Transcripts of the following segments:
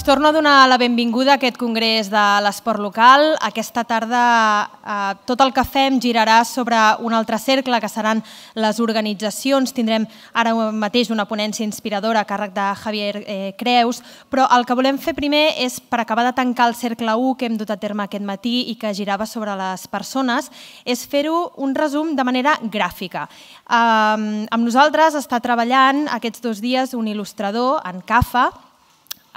Us torno a donar la benvinguda a aquest congrés de l'esport local. Aquesta tarda eh, tot el que fem girarà sobre un altre cercle, que seran les organitzacions. Tindrem ara mateix una ponència inspiradora a càrrec de Javier eh, Creus, però el que volem fer primer és, per acabar de tancar el cercle 1 que hem dut a terme aquest matí i que girava sobre les persones, és fer-ho un resum de manera gràfica. Eh, amb nosaltres està treballant aquests dos dies un il·lustrador, en CAFA,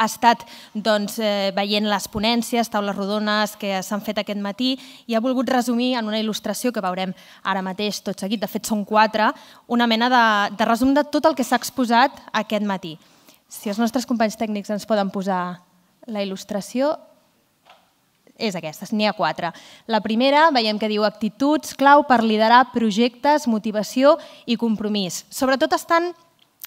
ha estat doncs, eh, veient les ponències, taules rodones que s'han fet aquest matí i ha volgut resumir en una il·lustració que veurem ara mateix tot seguit, de fet són quatre, una mena de, de resum de tot el que s'ha exposat aquest matí. Si els nostres companys tècnics ens poden posar la il·lustració, és aquesta, n'hi ha quatre. La primera, veiem que diu actituds clau per liderar projectes, motivació i compromís. Sobretot estan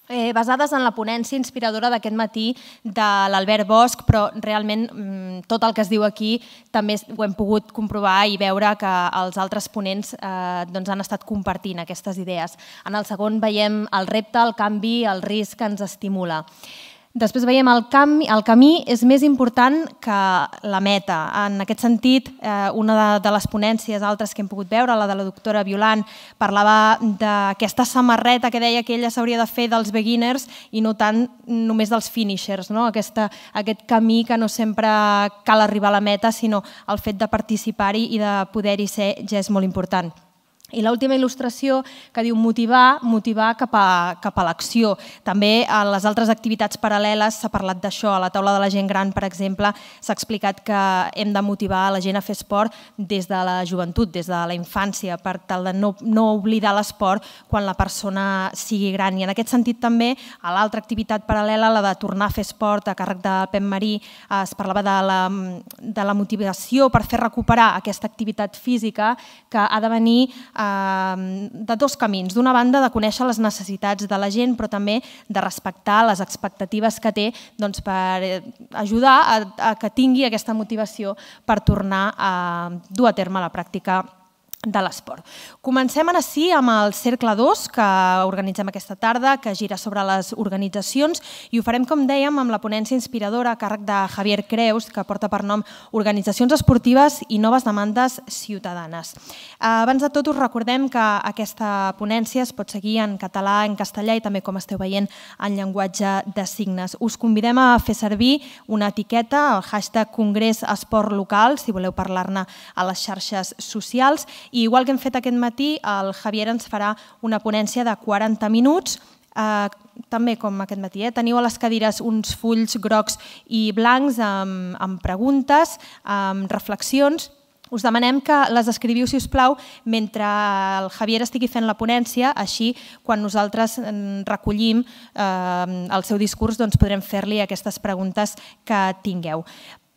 eh, basades en la ponència inspiradora d'aquest matí de l'Albert Bosch, però realment mm, tot el que es diu aquí també ho hem pogut comprovar i veure que els altres ponents eh, doncs han estat compartint aquestes idees. En el segon veiem el repte, el canvi, el risc que ens estimula. Després veiem el camí, el camí és més important que la meta. En aquest sentit, eh, una de, de les ponències altres que hem pogut veure, la de la doctora Violant, parlava d'aquesta samarreta que deia que ella s'hauria de fer dels beginners i no tant només dels finishers, no? aquesta, aquest camí que no sempre cal arribar a la meta, sinó el fet de participar-hi i de poder-hi ser ja és molt important. I l'última il·lustració que diu motivar, motivar cap a, cap a l'acció. També a les altres activitats paral·leles s'ha parlat d'això. A la taula de la gent gran, per exemple, s'ha explicat que hem de motivar la gent a fer esport des de la joventut, des de la infància, per tal de no, no oblidar l'esport quan la persona sigui gran. I en aquest sentit també a l'altra activitat paral·lela, la de tornar a fer esport a càrrec de Pep Marí, eh, es parlava de la, de la motivació per fer recuperar aquesta activitat física que ha de venir Ehm, de dos camins. D'una banda, de conèixer les necessitats de la gent, però també de respectar les expectatives que té doncs, per eh, ajudar a, a que tingui aquesta motivació per tornar a dur a terme la pràctica de l'esport. Comencem ara sí amb el Cercle 2 que organitzem aquesta tarda, que gira sobre les organitzacions i ho farem, com dèiem, amb la ponència inspiradora a càrrec de Javier Creus, que porta per nom Organitzacions esportives i noves demandes ciutadanes. Eh, abans de tot us recordem que aquesta ponència es pot seguir en català, en castellà i també, com esteu veient, en llenguatge de signes. Us convidem a fer servir una etiqueta, el hashtag Congrés Esport Local, si voleu parlar-ne a les xarxes socials, i igual que hem fet aquest matí, el Javier ens farà una ponència de 40 minuts, eh, també com aquest matí. Eh? Teniu a les cadires uns fulls grocs i blancs amb, amb preguntes, amb reflexions, us demanem que les escriviu, si us plau, mentre el Javier estigui fent la ponència, així quan nosaltres mm, recollim eh, el seu discurs doncs podrem fer-li aquestes preguntes que tingueu.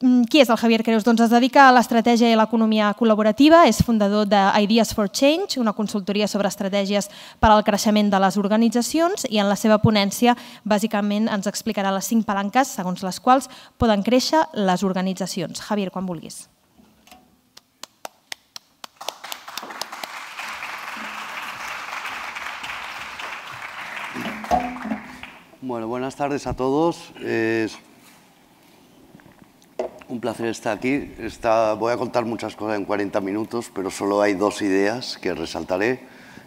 Mm, qui és el Javier Creus? Doncs es dedica a l'estratègia i l'economia col·laborativa, és fundador de Ideas for Change, una consultoria sobre estratègies per al creixement de les organitzacions i en la seva ponència bàsicament ens explicarà les cinc palanques segons les quals poden créixer les organitzacions. Javier, quan vulguis. Bueno, buenas tardes a todos. Eh, un placer estar aquí. voy a contar muchas cosas en 40 minutos, pero solo hay dos ideas que resaltaré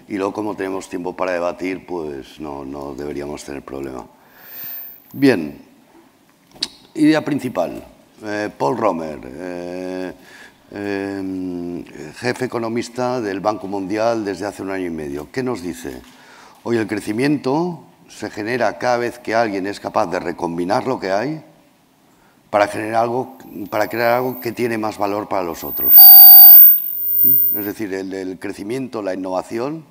y luego como tenemos tiempo para debatir, pues no, deberíamos tener problema. Bien, idea principal. Eh, Paul Romer, eh, em, jefe economista del Banco Mundial desde hace un año y medio. ¿Qué nos dice? Hoy el crecimiento se genera cada vez que alguien es capaz de recombinar lo que hay para, generar algo, para crear algo que tiene más valor para los otros. ¿Mm? Es decir, el, crecimiento, la innovación,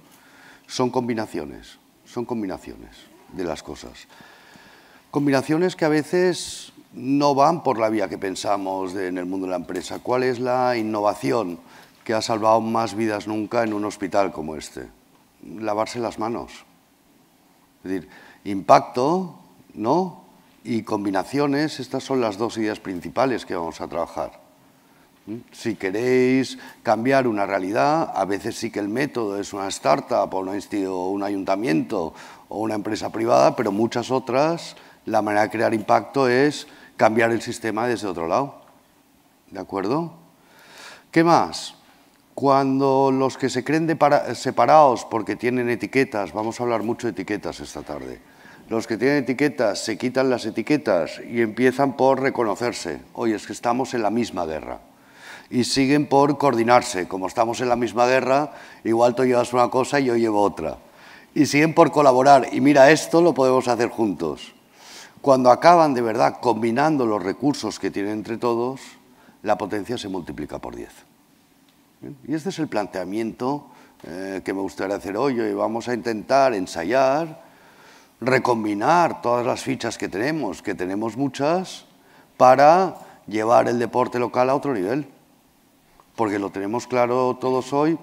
son combinaciones, son combinaciones de las cosas. Combinaciones que a veces no van por la vía que pensamos en el mundo de la empresa. ¿Cuál es la innovación que ha salvado más vidas nunca en un hospital como este? Lavarse las manos. Es decir, impacto, ¿no? y combinaciones, estas son las dos ideas principales que vamos a trabajar. ¿Mm? Si queréis cambiar una realidad, a veces sí que el método es una startup o un ayuntamiento o una empresa privada, pero muchas otras, la manera de crear impacto es cambiar el sistema desde otro lado. ¿De acuerdo? ¿Qué más? Cuando los que se creen separados porque tienen etiquetas, vamos a hablar mucho de etiquetas esta tarde, los que tienen etiquetas se quitan las etiquetas y empiezan por reconocerse. Oye, es que estamos en la misma guerra. Y siguen por coordinarse. Como estamos en la misma guerra, igual tú llevas una cosa y yo llevo otra. Y siguen por colaborar. Y mira, esto lo podemos hacer juntos. Cuando acaban de verdad combinando los recursos que tienen entre todos, la potencia se multiplica por 10. Y este es el planteamiento eh, que me gustaría hacer hoy. Hoy vamos a intentar ensayar recombinar todas las fichas que tenemos, que tenemos muchas, para llevar el deporte local a otro nivel. Porque lo tenemos claro todos hoy,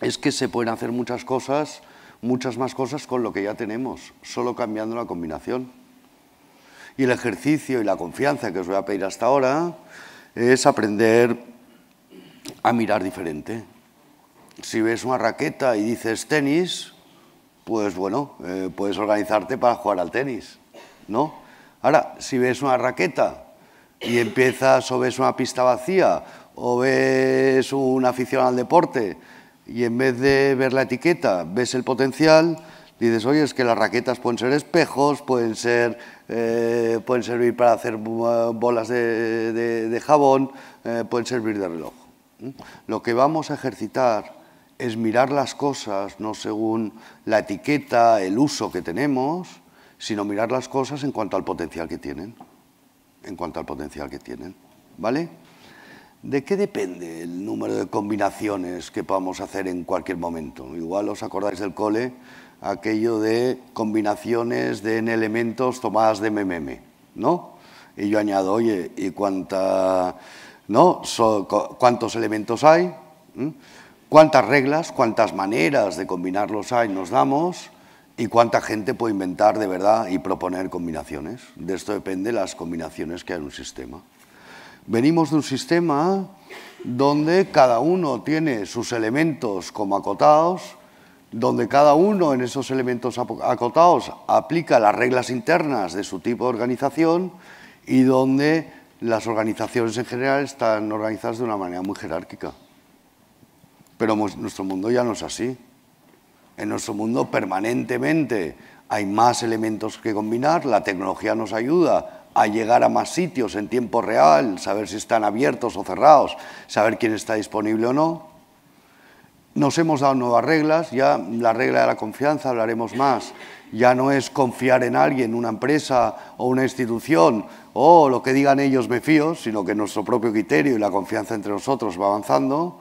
es que se pueden hacer muchas cosas, muchas más cosas con lo que ya tenemos, solo cambiando la combinación. Y el ejercicio y la confianza que os voy a pedir hasta ahora es aprender a mirar diferente. Si ves una raqueta y dices tenis, pues bueno, eh, puedes organizarte para jugar al tenis, ¿no? Ahora, si ves una raqueta y empiezas o ves una pista vacía o ves un aficionado al deporte y en vez de ver la etiqueta ves el potencial, dices, oye, es que las raquetas pueden ser espejos, pueden, ser, eh, pueden servir para hacer bolas de, jabón, eh, pueden servir de reloj. ¿Mm? Lo que vamos a ejercitar es mirar las cosas no según la etiqueta, el uso que tenemos, sino mirar las cosas en cuanto al potencial que tienen. En cuanto al potencial que tienen. ¿Vale? ¿De qué depende el número de combinaciones que podamos hacer en cualquier momento? Igual os acordáis del cole, aquello de combinaciones de n elementos tomadas de MMM, ¿no? Y yo añado, oye, ¿y cuánta, no? ¿Cuántos elementos hay? ¿Mm? cuántas reglas, cuántas maneras de combinarlos hay nos damos y cuánta gente puede inventar de verdad y proponer combinaciones. De esto depende las combinaciones que hay en un sistema. Venimos de un sistema donde cada uno tiene sus elementos como acotados, donde cada uno en esos elementos acotados aplica las reglas internas de su tipo de organización y donde las organizaciones en general están organizadas de una manera muy jerárquica. Pero nuestro mundo ya no es así. En nuestro mundo permanentemente hay más elementos que combinar, la tecnología nos ayuda a llegar a más sitios en tiempo real, saber si están abiertos o cerrados, saber quién está disponible o no. Nos hemos dado nuevas reglas, ya la regla de la confianza hablaremos más. Ya no es confiar en alguien, una empresa o una institución, o lo que digan ellos me fío, sino que nuestro propio criterio y la confianza entre nosotros va avanzando.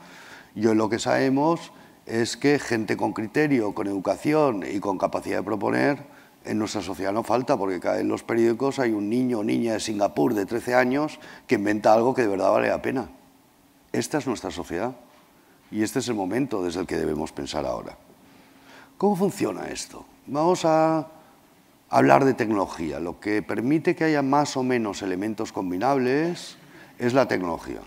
Yo lo que sabemos es que gente con criterio, con educación y con capacidad de proponer en nuestra sociedad no falta, porque cada en los periódicos hay un niño o niña de Singapur de 13 años que inventa algo que de verdad vale la pena. Esta es nuestra sociedad y este es el momento desde el que debemos pensar ahora. ¿Cómo funciona esto? Vamos a hablar de tecnología. Lo que permite que haya más o menos elementos combinables es la tecnología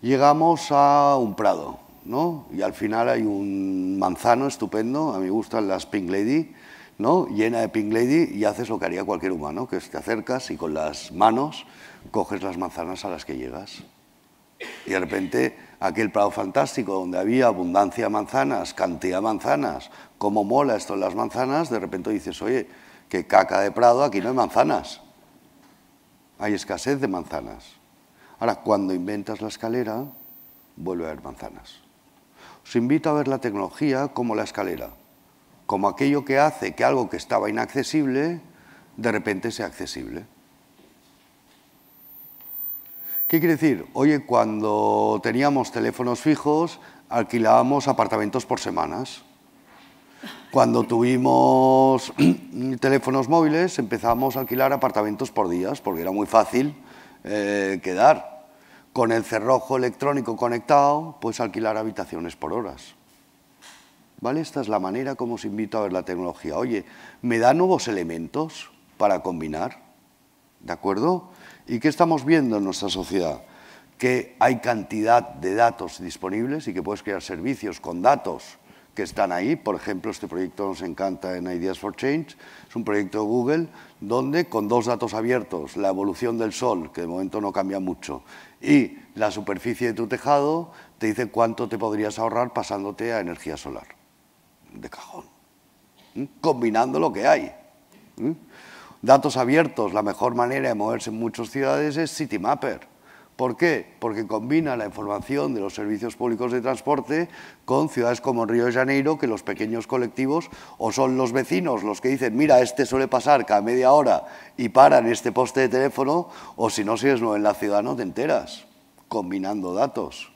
llegamos a un prado, ¿no? Y al final hay un manzano estupendo, a mí me gustan las Pink Lady, ¿no? Llena de Pink Lady y haces lo que haría cualquier humano, que es te acercas y con las manos coges las manzanas a las que llegas. Y de repente aquel prado fantástico donde había abundancia de manzanas, cantidad de manzanas, cómo mola esto en las manzanas, de repente dices, oye, que caca de prado, aquí no hay manzanas. Hay escasez de manzanas. Ahora, cuando inventas la escalera, vuelve a haber manzanas. Os invito a ver la tecnología como la escalera, como aquello que hace que algo que estaba inaccesible, de repente sea accesible. ¿Qué quiere decir? Oye, cuando teníamos teléfonos fijos, alquilábamos apartamentos por semanas. Cuando tuvimos teléfonos móviles, empezamos a alquilar apartamentos por días, porque era muy fácil eh, quedar. Con el cerrojo electrónico conectado, puedes alquilar habitaciones por horas. ¿Vale? Esta es la manera como os invito a ver la tecnología. Oye, me da nuevos elementos para combinar. ¿De acuerdo? ¿Y qué estamos viendo en nuestra sociedad? Que hay cantidad de datos disponibles y que puedes crear servicios con datos que están ahí. Por ejemplo, este proyecto nos encanta en Ideas for Change. Es un proyecto de Google donde con dos datos abiertos, la evolución del sol, que de momento no cambia mucho, y la superficie de tu tejado, te dice cuánto te podrías ahorrar pasándote a energía solar. De cajón. ¿Mm? Combinando lo que hay. ¿Mm? Datos abiertos, la mejor manera de moverse en muchas ciudades es Citymapper. ¿Por qué? Porque combina la información de los servicios públicos de transporte con ciudades como Río de Janeiro, que los pequeños colectivos o son los vecinos los que dicen, mira, este suele pasar cada media hora y paran este poste de teléfono, o si no, si es en la ciudad no te enteras, combinando datos.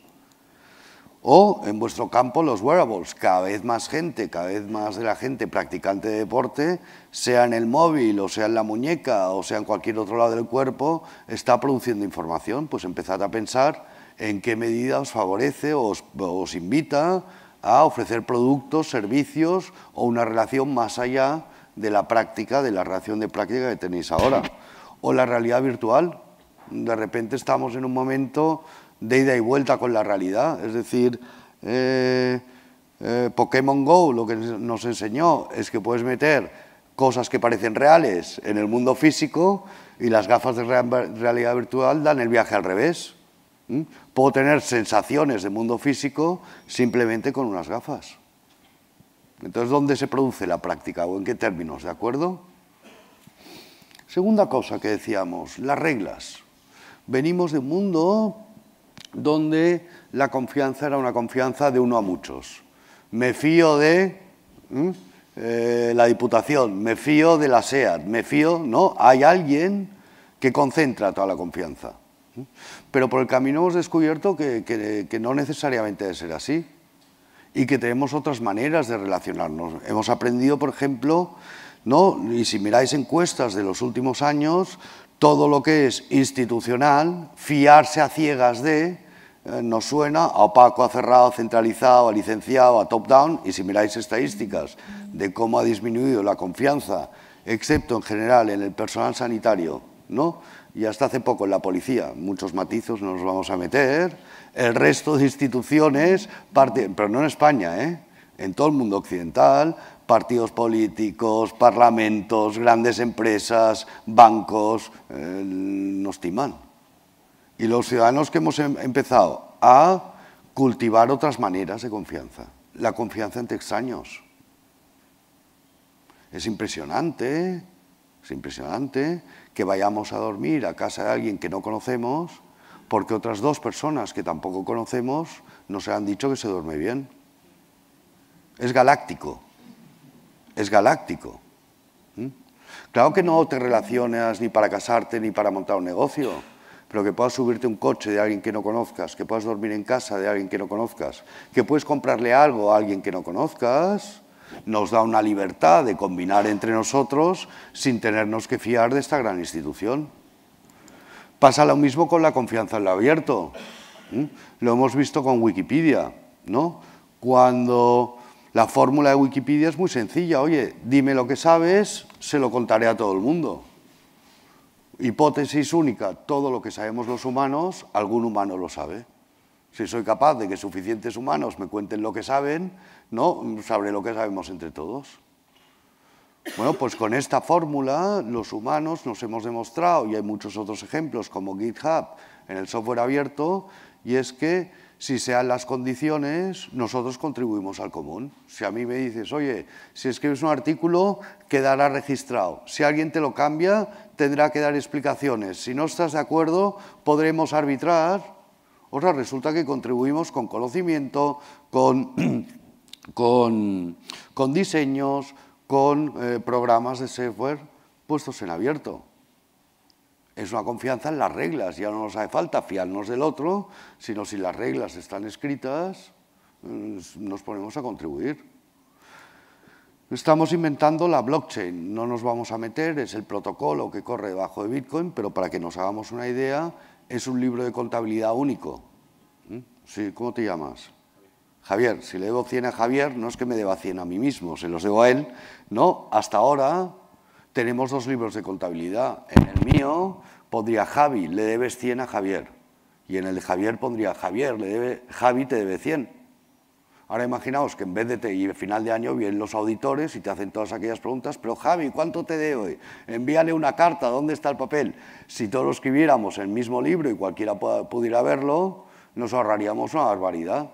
O en vuestro campo los wearables, cada vez más gente, cada vez más de la gente practicante de deporte, sea en el móvil o sea en la muñeca o sea en cualquier otro lado del cuerpo, está produciendo información, pues empezad a pensar en qué medida os favorece o os, invita a ofrecer productos, servicios o una relación más allá de la práctica, de la relación de práctica que tenéis ahora. O la realidad virtual. De repente estamos en un momento de ida y vuelta con la realidad. Es decir, eh, eh, Pokémon Go lo que nos enseñó es que puedes meter cosas que parecen reales en el mundo físico y las gafas de realidad virtual dan el viaje al revés. Puedo tener sensaciones de mundo físico simplemente con unas gafas. Entonces, ¿dónde se produce la práctica o en qué términos? ¿De acuerdo? Segunda cosa que decíamos, las reglas. Venimos de un mundo donde la confianza era una confianza de uno a muchos. Me fío de eh, la Diputación, me fío de la SEAD, me fío, ¿no? Hay alguien que concentra toda la confianza. Pero por el camino hemos descubierto que, no necesariamente debe ser así y que tenemos otras maneras de relacionarnos. Hemos aprendido, por ejemplo, ¿no? y si miráis encuestas de los últimos años, todo lo que es institucional, fiarse a ciegas de, eh, nos suena a opaco, a cerrado, centralizado, a licenciado, a top-down, y si miráis estadísticas de cómo ha disminuido la confianza, excepto en general en el personal sanitario, ¿no? y hasta hace poco en la policía, muchos matizos no nos vamos a meter, el resto de instituciones, pero no en España, ¿eh? en todo el mundo occidental, partidos políticos, parlamentos, grandes empresas, bancos, eh, nos timan. Y los ciudadanos que hemos em-, empezado a cultivar otras maneras de confianza. La confianza entre extraños. Es impresionante, es impresionante que vayamos a dormir a casa de alguien que no conocemos porque otras dos personas que tampoco conocemos nos han dicho que se duerme bien. Es galáctico, es galáctico. Claro que no te relacionas ni para casarte ni para montar un negocio pero que puedas subirte un coche de alguien que no conozcas, que puedas dormir en casa de alguien que no conozcas, que puedes comprarle algo a alguien que no conozcas, nos da una libertad de combinar entre nosotros sin tenernos que fiar de esta gran institución. Pasa lo mismo con la confianza en lo abierto. Lo hemos visto con Wikipedia, ¿no? Cuando la fórmula de Wikipedia es muy sencilla, oye, dime lo que sabes, se lo contaré a todo el mundo. Hipótesis única, todo lo que sabemos los humanos, algún humano lo sabe. Si soy capaz de que suficientes humanos me cuenten lo que saben, no sabré lo que sabemos entre todos. Bueno, pues con esta fórmula los humanos nos hemos demostrado, y hay muchos otros ejemplos como GitHub en el software abierto, y es que si sean las condiciones, nosotros contribuimos al común. Si a mí me dices, oye, si escribes un artículo, quedará registrado. Si alguien te lo cambia, tendrá que dar explicaciones. Si no estás de acuerdo, podremos arbitrar. O sea, resulta que contribuimos con conocimiento, con, diseños, con eh, programas de software puestos en abierto es una confianza en las reglas, ya no nos hace falta fiarnos del otro, sino si las reglas están escritas, mm, nos ponemos a contribuir. Estamos inventando la blockchain, no nos vamos a meter, es el protocolo que corre debajo de Bitcoin, pero para que nos hagamos una idea, es un libro de contabilidad único. ¿Mm? Sí, ¿Cómo te llamas? Javier, si le debo 100 a Javier, no es que me deba 100 a mí mismo, se los debo a él. No, hasta ahora tenemos dos libros de contabilidad. En el mío pondría Javi, le debes 100 a Javier. Y en el de Javier pondría Javier, le debe, Javi te debe 100. Ahora imaginaos que en vez de te, y final de año vienen los auditores y te hacen todas aquellas preguntas, pero Javi, ¿cuánto te debo? Envíale una carta, ¿dónde está el papel? Si todos lo escribiéramos el mismo libro y cualquiera pudiera verlo, nos ahorraríamos una barbaridad.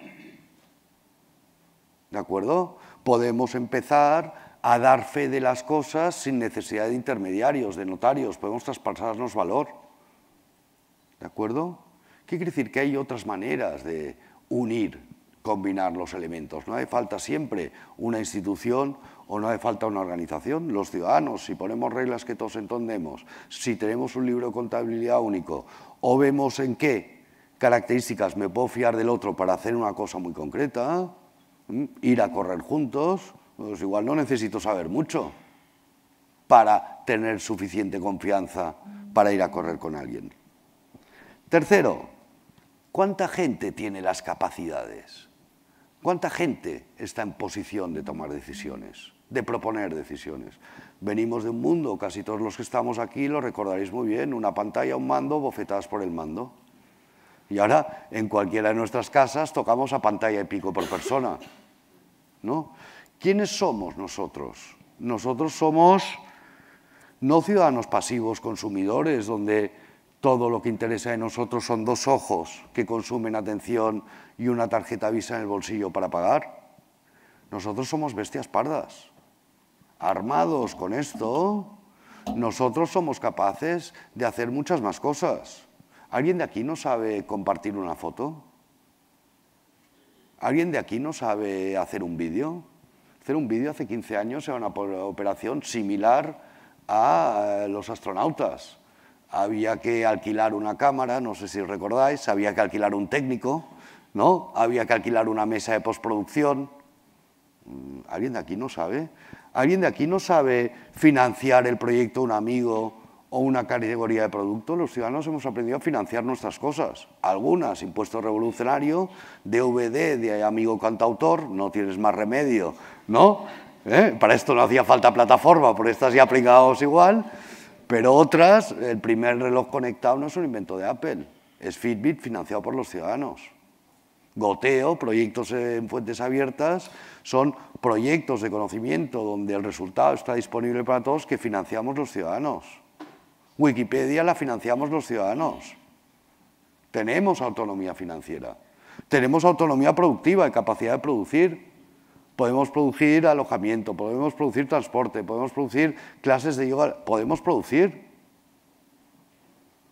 ¿De acuerdo? Podemos empezar a dar fe de las cosas sin necesidad de intermediarios, de notarios, podemos traspasarnos valor. ¿De acuerdo? ¿Qué quiere decir? Que hay otras maneras de unir, combinar los elementos. No hace falta siempre una institución o no hace falta una organización. Los ciudadanos, si ponemos reglas que todos entendemos, si tenemos un libro de contabilidad único o vemos en qué características me puedo fiar del otro para hacer una cosa muy concreta, ir a correr juntos, pues igual no necesito saber mucho para tener suficiente confianza para ir a correr con alguien. Tercero, ¿cuánta gente tiene las capacidades? ¿Cuánta gente está en posición de tomar decisiones, de proponer decisiones? Venimos de un mundo, casi todos los que estamos aquí lo recordaréis muy bien, una pantalla, un mando, bofetadas por el mando. Y ahora en cualquiera de nuestras casas tocamos a pantalla y pico por persona. ¿no? ¿Quiénes somos nosotros? Nosotros somos no ciudadanos pasivos consumidores, donde todo lo que interesa de nosotros son dos ojos que consumen atención y una tarjeta Visa en el bolsillo para pagar. Nosotros somos bestias pardas. Armados con esto, nosotros somos capaces de hacer muchas más cosas. ¿Alguien de aquí no sabe compartir una foto? ¿Alguien de aquí no sabe hacer un vídeo? hacer un vídeo hace 15 años era una operación similar a eh, los astronautas. Había que alquilar una cámara, no sé si recordáis, había que alquilar un técnico, ¿no? Había que alquilar una mesa de postproducción. Mm, ¿Alguien de aquí no sabe? ¿Alguien de aquí no sabe financiar el proyecto de un amigo o una categoría de producto, los ciudadanos hemos aprendido a financiar nuestras cosas. Algunas, impuesto revolucionario, DVD de amigo cantautor, no tienes más remedio, ¿no? ¿Eh? Para esto no hacía falta plataforma, por estas ya aplicados igual, pero otras, el primer reloj conectado no es un invento de Apple, es Fitbit financiado por los ciudadanos. Goteo, proyectos en fuentes abiertas, son proyectos de conocimiento donde el resultado está disponible para todos que financiamos los ciudadanos. Wikipedia la financiamos los ciudadanos. Tenemos autonomía financiera. Tenemos autonomía productiva y capacidad de producir. Podemos producir alojamiento, podemos producir transporte, podemos producir clases de yoga, podemos producir.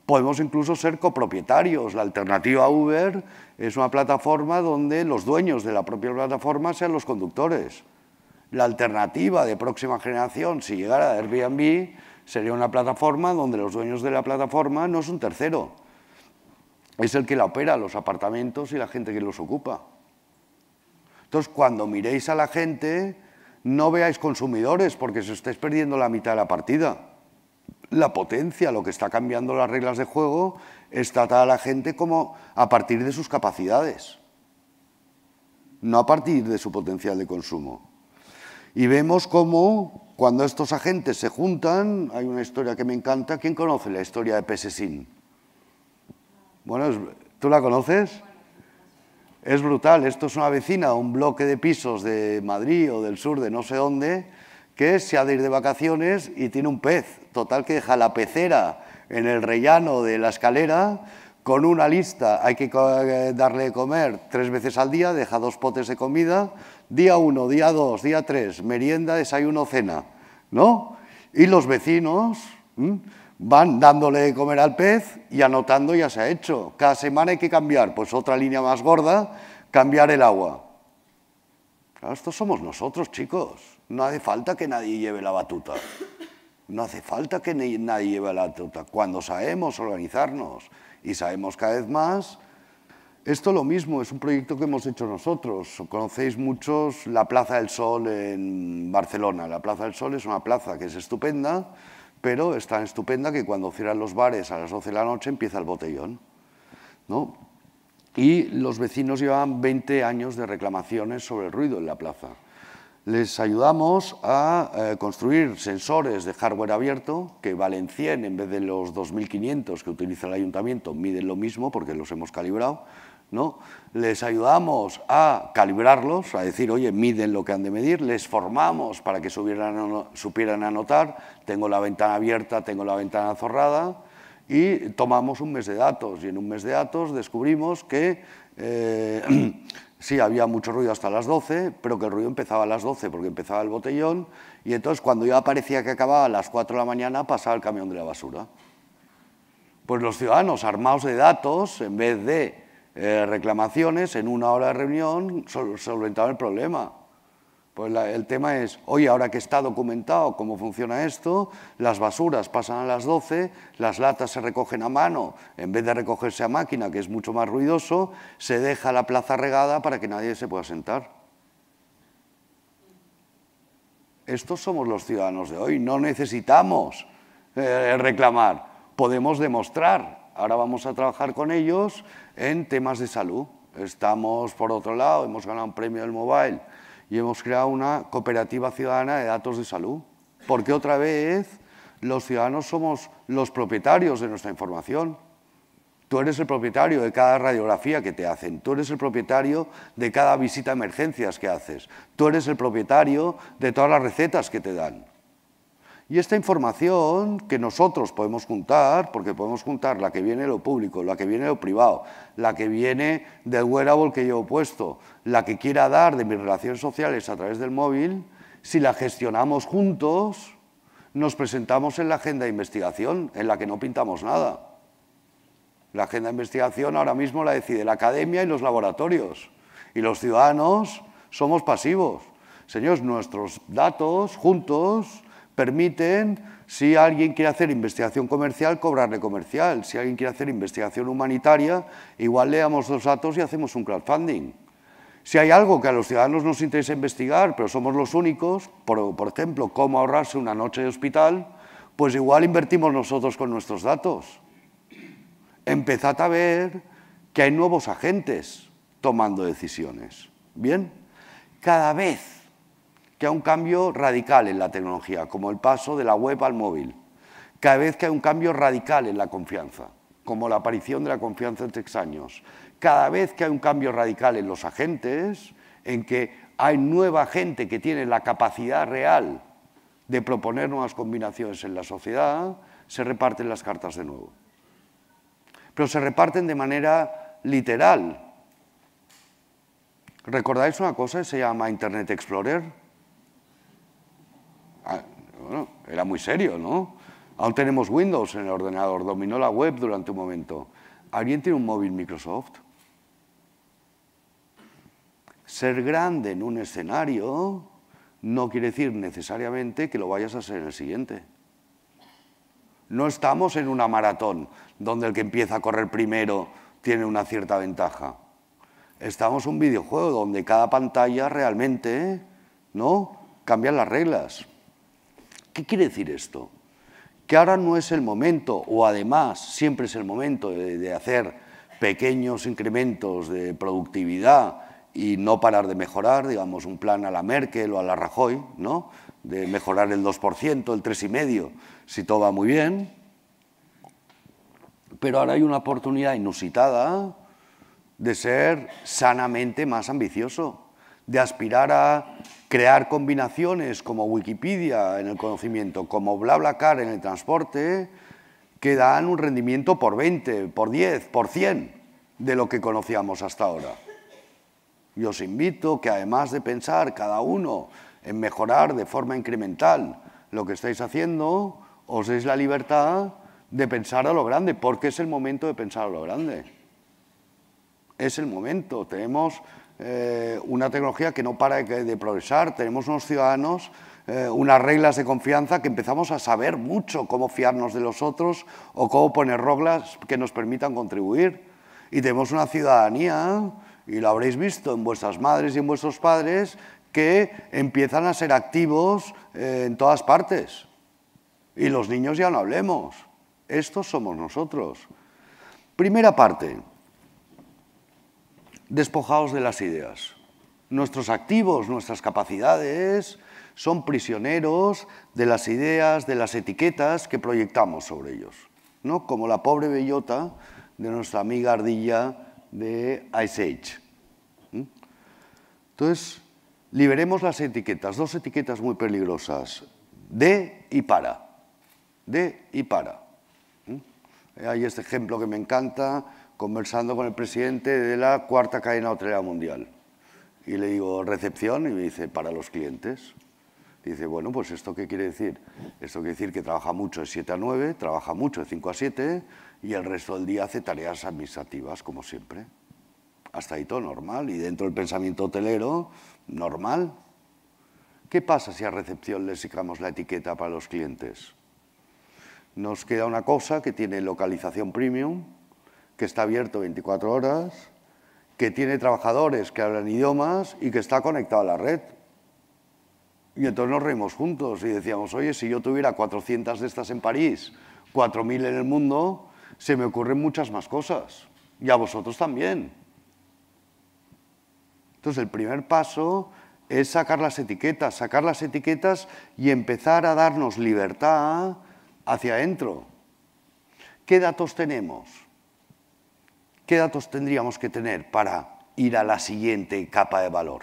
Podemos incluso ser copropietarios. La alternativa a Uber es una plataforma donde los dueños de la propia plataforma sean los conductores. La alternativa de próxima generación, si llegara a Airbnb, Sería una plataforma donde los dueños de la plataforma no es un tercero, es el que la opera, los apartamentos y la gente que los ocupa. Entonces, cuando miréis a la gente, no veáis consumidores, porque os estáis perdiendo la mitad de la partida. La potencia, lo que está cambiando las reglas de juego, es tratar a la gente como a partir de sus capacidades, no a partir de su potencial de consumo. Y vemos cómo cuando estos agentes se juntan, hay una historia que me encanta. ¿Quién conoce la historia de Pesesín? Bueno, ¿tú la conoces? Es brutal. Esto es una vecina, un bloque de pisos de Madrid o del sur de no sé dónde, que se ha de ir de vacaciones y tiene un pez. Total que deja la pecera en el rellano de la escalera con una lista. Hay que darle de comer tres veces al día, deja dos potes de comida día 1, día 2, día 3, merienda, desayuno, cena, ¿no? Y los vecinos van dándole de comer al pez y anotando ya se ha hecho. Cada semana hay que cambiar, pues otra línea más gorda, cambiar el agua. Claro, estos somos nosotros, chicos. No hace falta que nadie lleve la batuta. No hace falta que nadie lleve la batuta. Cuando sabemos organizarnos y sabemos cada vez más, esto lo mismo, es un proyecto que hemos hecho nosotros. Conocéis muchos la Plaza del Sol en Barcelona. La Plaza del Sol es una plaza que es estupenda, pero es tan estupenda que cuando cierran los bares a las 12 de la noche empieza el botellón. ¿no? Y los vecinos llevaban 20 años de reclamaciones sobre el ruido en la plaza. Les ayudamos a eh, construir sensores de hardware abierto que valen 100 en vez de los 2.500 que utiliza el ayuntamiento, miden lo mismo porque los hemos calibrado ¿no? Les ayudamos a calibrarlos, a decir, oye, miden lo que han de medir, les formamos para que supieran anotar, tengo la ventana abierta, tengo la ventana cerrada, y tomamos un mes de datos. Y en un mes de datos descubrimos que eh, sí, había mucho ruido hasta las 12, pero que el ruido empezaba a las 12 porque empezaba el botellón y entonces cuando ya parecía que acababa a las 4 de la mañana pasaba el camión de la basura. Pues los ciudadanos armados de datos, en vez de eh, reclamaciones en una hora de reunión solventaban el problema. Pues el tema es, hoy, ahora que está documentado cómo funciona esto, las basuras pasan a las 12, las latas se recogen a mano en vez de recogerse a máquina, que es mucho más ruidoso, se deja la plaza regada para que nadie se pueda sentar. Estos somos los ciudadanos de hoy, no necesitamos eh, reclamar, podemos demostrar Ahora vamos a trabajar con ellos en temas de salud. Estamos, por otro lado, hemos ganado un premio del Mobile y hemos creado una cooperativa ciudadana de datos de salud. Porque otra vez los ciudadanos somos los propietarios de nuestra información. Tú eres el propietario de cada radiografía que te hacen, tú eres el propietario de cada visita a emergencias que haces, tú eres el propietario de todas las recetas que te dan. Y esta información que nosotros podemos juntar, porque podemos juntar la que viene de lo público, la que viene de lo privado, la que viene del wearable que yo he puesto, la que quiera dar de mis relaciones sociales a través del móvil, si la gestionamos juntos, nos presentamos en la agenda de investigación, en la que no pintamos nada. La agenda de investigación ahora mismo la decide la academia y los laboratorios. Y los ciudadanos somos pasivos. Señores, nuestros datos juntos permiten, si alguien quiere hacer investigación comercial, cobrarle comercial. Si alguien quiere hacer investigación humanitaria, igual leamos los datos y hacemos un crowdfunding. Si hay algo que a los ciudadanos nos interesa investigar, pero somos los únicos, por, por ejemplo, cómo ahorrarse una noche de hospital, pues igual invertimos nosotros con nuestros datos. Empezad a ver que hay nuevos agentes tomando decisiones. Bien, cada vez que hay un cambio radical en la tecnología, como el paso de la web al móvil. Cada vez que hay un cambio radical en la confianza, como la aparición de la confianza en tres años. Cada vez que hay un cambio radical en los agentes, en que hay nueva gente que tiene la capacidad real de proponer nuevas combinaciones en la sociedad, se reparten las cartas de nuevo. Pero se reparten de manera literal. ¿Recordáis una cosa que se llama Internet Explorer? Bueno, era muy serio, ¿no? Aún tenemos Windows en el ordenador, dominó la web durante un momento. ¿Alguien tiene un móvil Microsoft? Ser grande en un escenario no quiere decir necesariamente que lo vayas a ser en el siguiente. No estamos en una maratón donde el que empieza a correr primero tiene una cierta ventaja. Estamos en un videojuego donde cada pantalla realmente ¿no? cambian las reglas. ¿Qué quiere decir esto? Que ahora no es el momento, o además siempre es el momento de, hacer pequeños incrementos de productividad y no parar de mejorar, digamos, un plan a la Merkel o a la Rajoy, ¿no? de mejorar el 2%, el 3,5%, si todo va muy bien. Pero ahora hay una oportunidad inusitada de ser sanamente más ambicioso, de aspirar a crear combinaciones como Wikipedia en el conocimiento, como BlaBlaCar en el transporte, que dan un rendimiento por 20, por 10, por 100 de lo que conocíamos hasta ahora. Y os invito que además de pensar cada uno en mejorar de forma incremental lo que estáis haciendo, os deis la libertad de pensar a lo grande, porque es el momento de pensar a lo grande. Es el momento. Tenemos eh, una tecnología que no para de, progresar, tenemos unos ciudadanos, eh, unas reglas de confianza que empezamos a saber mucho cómo fiarnos de los otros o cómo poner reglas que nos permitan contribuir. Y tenemos una ciudadanía, y lo habréis visto en vuestras madres y en vuestros padres, que empiezan a ser activos eh, en todas partes. Y los niños ya no hablemos. Estos somos nosotros. Primera parte, despojados de las ideas. Nuestros activos, nuestras capacidades son prisioneros de las ideas, de las etiquetas que proyectamos sobre ellos. ¿no? Como la pobre bellota de nuestra amiga ardilla de Ice Age. Entonces, liberemos las etiquetas, dos etiquetas muy peligrosas, de y para. De y para. Hay este ejemplo que me encanta conversando con el presidente de la cuarta cadena hotelera mundial. Y le digo, recepción, y me dice, para los clientes. dice, bueno, pues esto qué quiere decir? Esto quiere decir que trabaja mucho de 7 a 9, trabaja mucho de 5 a 7 y el resto del día hace tareas administrativas, como siempre. Hasta ahí todo normal. Y dentro del pensamiento hotelero, normal. ¿Qué pasa si a recepción le sacamos la etiqueta para los clientes? Nos queda una cosa que tiene localización premium, que está abierto 24 horas, que tiene trabajadores que hablan idiomas y que está conectado a la red. Y entonces nos reímos juntos y decíamos, oye, si yo tuviera 400 de estas en París, 4.000 en el mundo, se me ocurren muchas más cosas. Y a vosotros también. Entonces el primer paso es sacar las etiquetas, sacar las etiquetas y empezar a darnos libertad hacia adentro. ¿Qué datos tenemos? ¿Qué datos tendríamos que tener para ir a la siguiente capa de valor?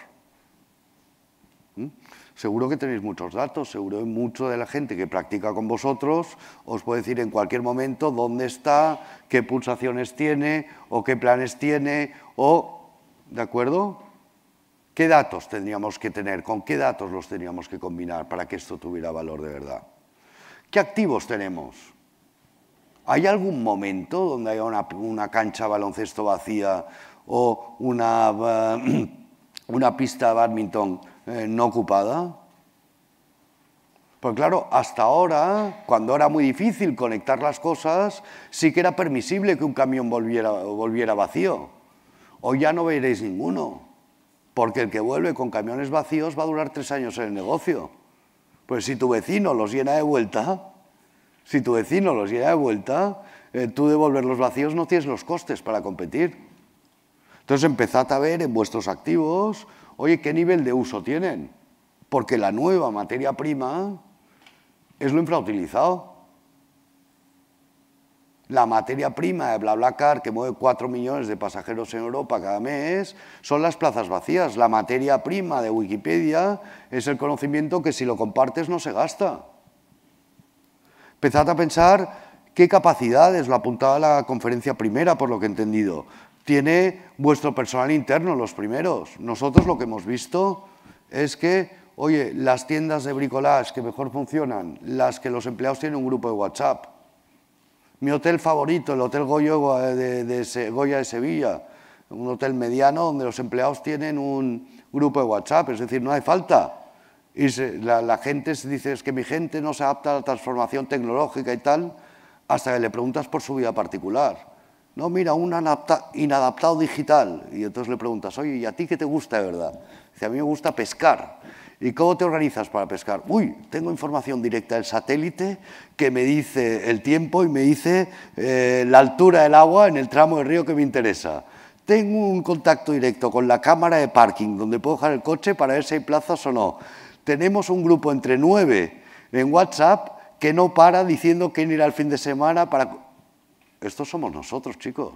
¿Mm? Seguro que tenéis muchos datos, seguro que mucho de la gente que practica con vosotros os puede decir en cualquier momento dónde está, qué pulsaciones tiene o qué planes tiene o, ¿de acuerdo? ¿Qué datos tendríamos que tener? ¿Con qué datos los teníamos que combinar para que esto tuviera valor de verdad? ¿Qué activos tenemos? ¿Hay algún momento donde haya una, cancha cancha baloncesto vacía o una, eh, pista de badminton eh, no ocupada? Pues claro, hasta ahora, cuando era muy difícil conectar las cosas, sí que era permisible que un camión volviera, volviera vacío. Hoy ya no veréis ninguno, porque el que vuelve con camiones vacíos va a durar tres años en el negocio. Pues si tu vecino los llena de vuelta, si tu vecino los lleva de vuelta, eh, tú devolver los vacíos no tienes los costes para competir. Entonces empezad a ver en vuestros activos, oye, ¿qué nivel de uso tienen? Porque la nueva materia prima es lo infrautilizado. La materia prima de BlaBlaCar, que mueve 4 millones de pasajeros en Europa cada mes, son las plazas vacías. La materia prima de Wikipedia es el conocimiento que si lo compartes no se gasta. Empezad a pensar qué capacidades, lo apuntaba la conferencia primera, por lo que he entendido, tiene vuestro personal interno, los primeros. Nosotros lo que hemos visto es que, oye, las tiendas de bricolage que mejor funcionan, las que los empleados tienen un grupo de WhatsApp. Mi hotel favorito, el Hotel Goyo Goya de Sevilla, un hotel mediano donde los empleados tienen un grupo de WhatsApp, es decir, no hay falta y la, gente dice, es que mi gente no se adapta a la transformación tecnológica y tal, hasta que le preguntas por su vida particular. No, mira, un inadaptado digital. Y entonces le preguntas, oye, ¿y a ti qué te gusta de verdad? Dice, a mí me gusta pescar. ¿Y cómo te organizas para pescar? Uy, tengo información directa del satélite que me dice el tiempo y me dice eh, la altura del agua en el tramo del río que me interesa. Tengo un contacto directo con la cámara de parking donde puedo dejar el coche para ver si hay plazas o no. Tenemos un grupo entre nueve en WhatsApp que no para diciendo quién irá al fin de semana para... Estos somos nosotros, chicos.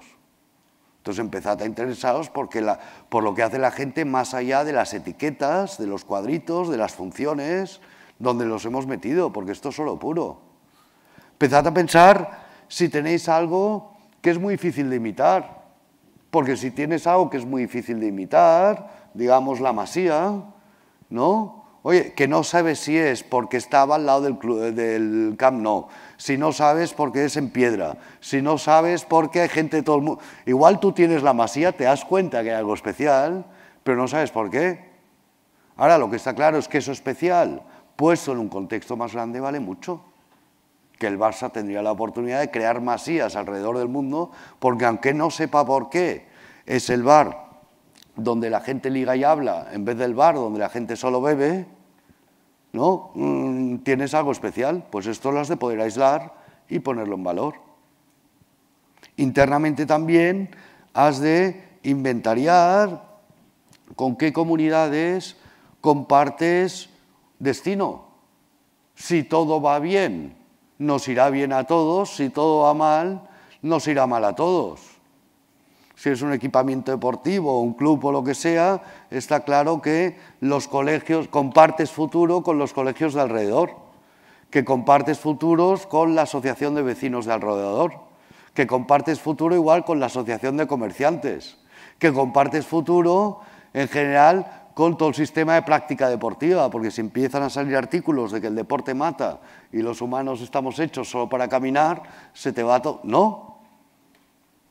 Entonces empezad a interesaros porque por lo que hace la gente más allá de las etiquetas, de los cuadritos, de las funciones, donde los hemos metido, porque esto es solo puro. Empezad a pensar si tenéis algo que es muy difícil de imitar, porque si tienes algo que es muy difícil de imitar, digamos la masía, ¿no? Oye, que no sabes si es porque estaba al lado del, del Camp Nou, si no sabes porque es en piedra, si no sabes porque hay gente de todo el mundo. Igual tú tienes la masía, te das cuenta que hay algo especial, pero no sabes por qué. Ahora, lo que está claro es que eso especial, puesto en un contexto más grande, vale mucho. Que el Barça tendría la oportunidad de crear masías alrededor del mundo, porque aunque no sepa por qué, es el bar donde la gente liga y habla, en vez del bar donde la gente solo bebe, ¿no? Mm, ¿Tienes algo especial? Pues esto lo has de poder aislar y ponerlo en valor. Internamente también has de inventariar con qué comunidades compartes destino. Si todo va bien, nos irá bien a todos, si todo va mal, nos irá mal a todos si es un equipamiento deportivo, un club o lo que sea, está claro que los colegios compartes futuro con los colegios de alrededor, que compartes futuros con la asociación de vecinos de alrededor, que compartes futuro igual con la asociación de comerciantes, que compartes futuro en general con todo el sistema de práctica deportiva, porque si empiezan a salir artículos de que el deporte mata y los humanos estamos hechos solo para caminar, se te va todo. No.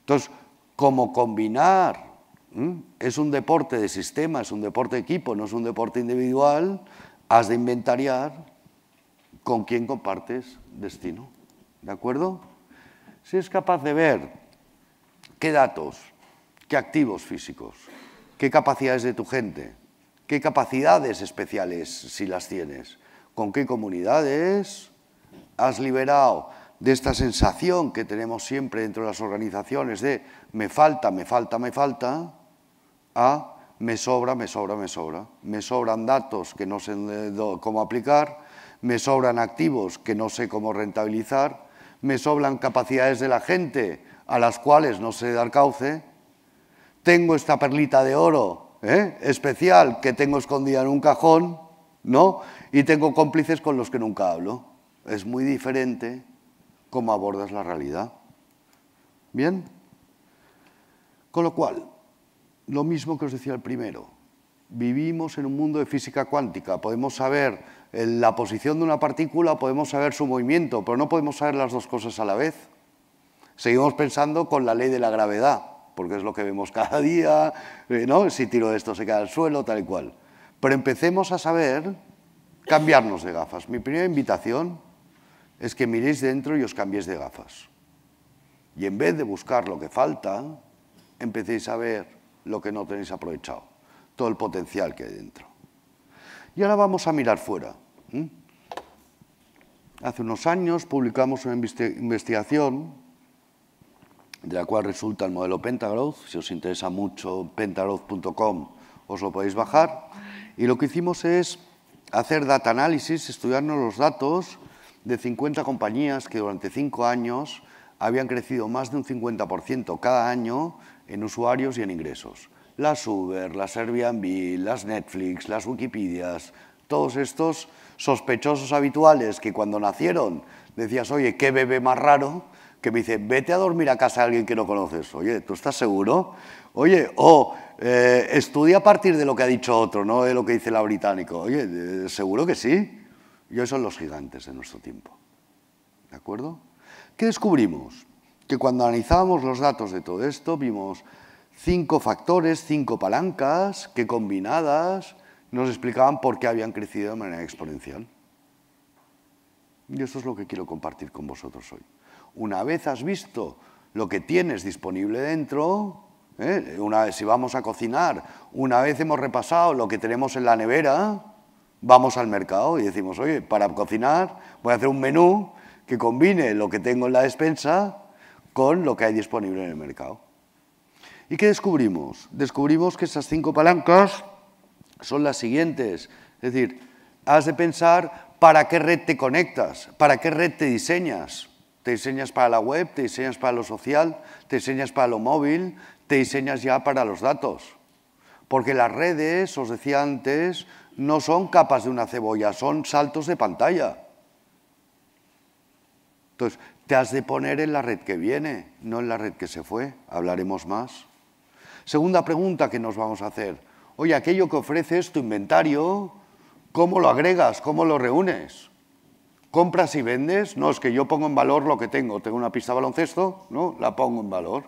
Entonces, cómo combinar. Es un deporte de sistema, es un deporte de equipo, no es un deporte individual. Has de inventariar con quién compartes destino. ¿De acuerdo? Si es capaz de ver qué datos, qué activos físicos, qué capacidades de tu gente, qué capacidades especiales si las tienes, con qué comunidades has liberado de esta sensación que tenemos siempre dentro de las organizaciones de me falta, me falta, me falta, a me sobra, me sobra, me sobra. Me sobran datos que no sé cómo aplicar, me sobran activos que no sé cómo rentabilizar, me sobran capacidades de la gente a las cuales no sé dar cauce, tengo esta perlita de oro ¿eh? especial que tengo escondida en un cajón, ¿no? Y tengo cómplices con los que nunca hablo. Es muy diferente cómo abordas la realidad. ¿Bien? Con lo cual, lo mismo que os decía el primero, vivimos en un mundo de física cuántica, podemos saber la posición de una partícula, podemos saber su movimiento, pero no podemos saber las dos cosas a la vez. Seguimos pensando con la ley de la gravedad, porque es lo que vemos cada día, eh, ¿no? si tiro esto se queda al suelo, tal y cual. Pero empecemos a saber cambiarnos de gafas. Mi primera invitación es que miréis dentro y os cambiéis de gafas. Y en vez de buscar lo que falta, empecéis a ver lo que no tenéis aprovechado, todo el potencial que hay dentro. Y ahora vamos a mirar fuera. Hace unos años publicamos una investigación de la cual resulta el modelo Pentagrowth. Si os interesa mucho, pentagrowth.com os lo podéis bajar. Y lo que hicimos es hacer data análisis, estudiarnos los datos de 50 compañías que durante 5 años habían crecido más de un 50% cada año en usuarios y en ingresos. Las Uber, las Airbnb, las Netflix, las Wikipedias, todos estos sospechosos habituales que cuando nacieron decías, oye, qué bebé más raro, que me dice, vete a dormir a casa de alguien que no conoces. Oye, ¿tú estás seguro? Oye, o eh, estudia a partir de lo que ha dicho otro, no de lo que dice la británico. Oye, eh, seguro que sí. Y hoy son los gigantes de nuestro tiempo. ¿De acuerdo? ¿Qué descubrimos? Que cuando analizábamos los datos de todo esto, vimos cinco factores, cinco palancas que combinadas nos explicaban por qué habían crecido de manera exponencial. Y eso es lo que quiero compartir con vosotros hoy. Una vez has visto lo que tienes disponible dentro, ¿eh? una vez, si vamos a cocinar, una vez hemos repasado lo que tenemos en la nevera, vamos al mercado y decimos, oye, para cocinar voy a hacer un menú que combine lo que tengo en la despensa con lo que hay disponible en el mercado. ¿Y qué descubrimos? Descubrimos que esas cinco palancas son las siguientes. Es decir, has de pensar para qué red te conectas, para qué red te diseñas. Te diseñas para la web, te diseñas para lo social, te diseñas para lo móvil, te diseñas ya para los datos. Porque las redes, os decía antes, no son capas de una cebolla, son saltos de pantalla. Entonces, te has de poner en la red que viene, no en la red que se fue. Hablaremos más. Segunda pregunta que nos vamos a hacer. Oye, aquello que ofreces, tu inventario, ¿cómo lo agregas? ¿Cómo lo reúnes? ¿Compras y vendes? No, es que yo pongo en valor lo que tengo. Tengo una pista de baloncesto, ¿no? La pongo en valor.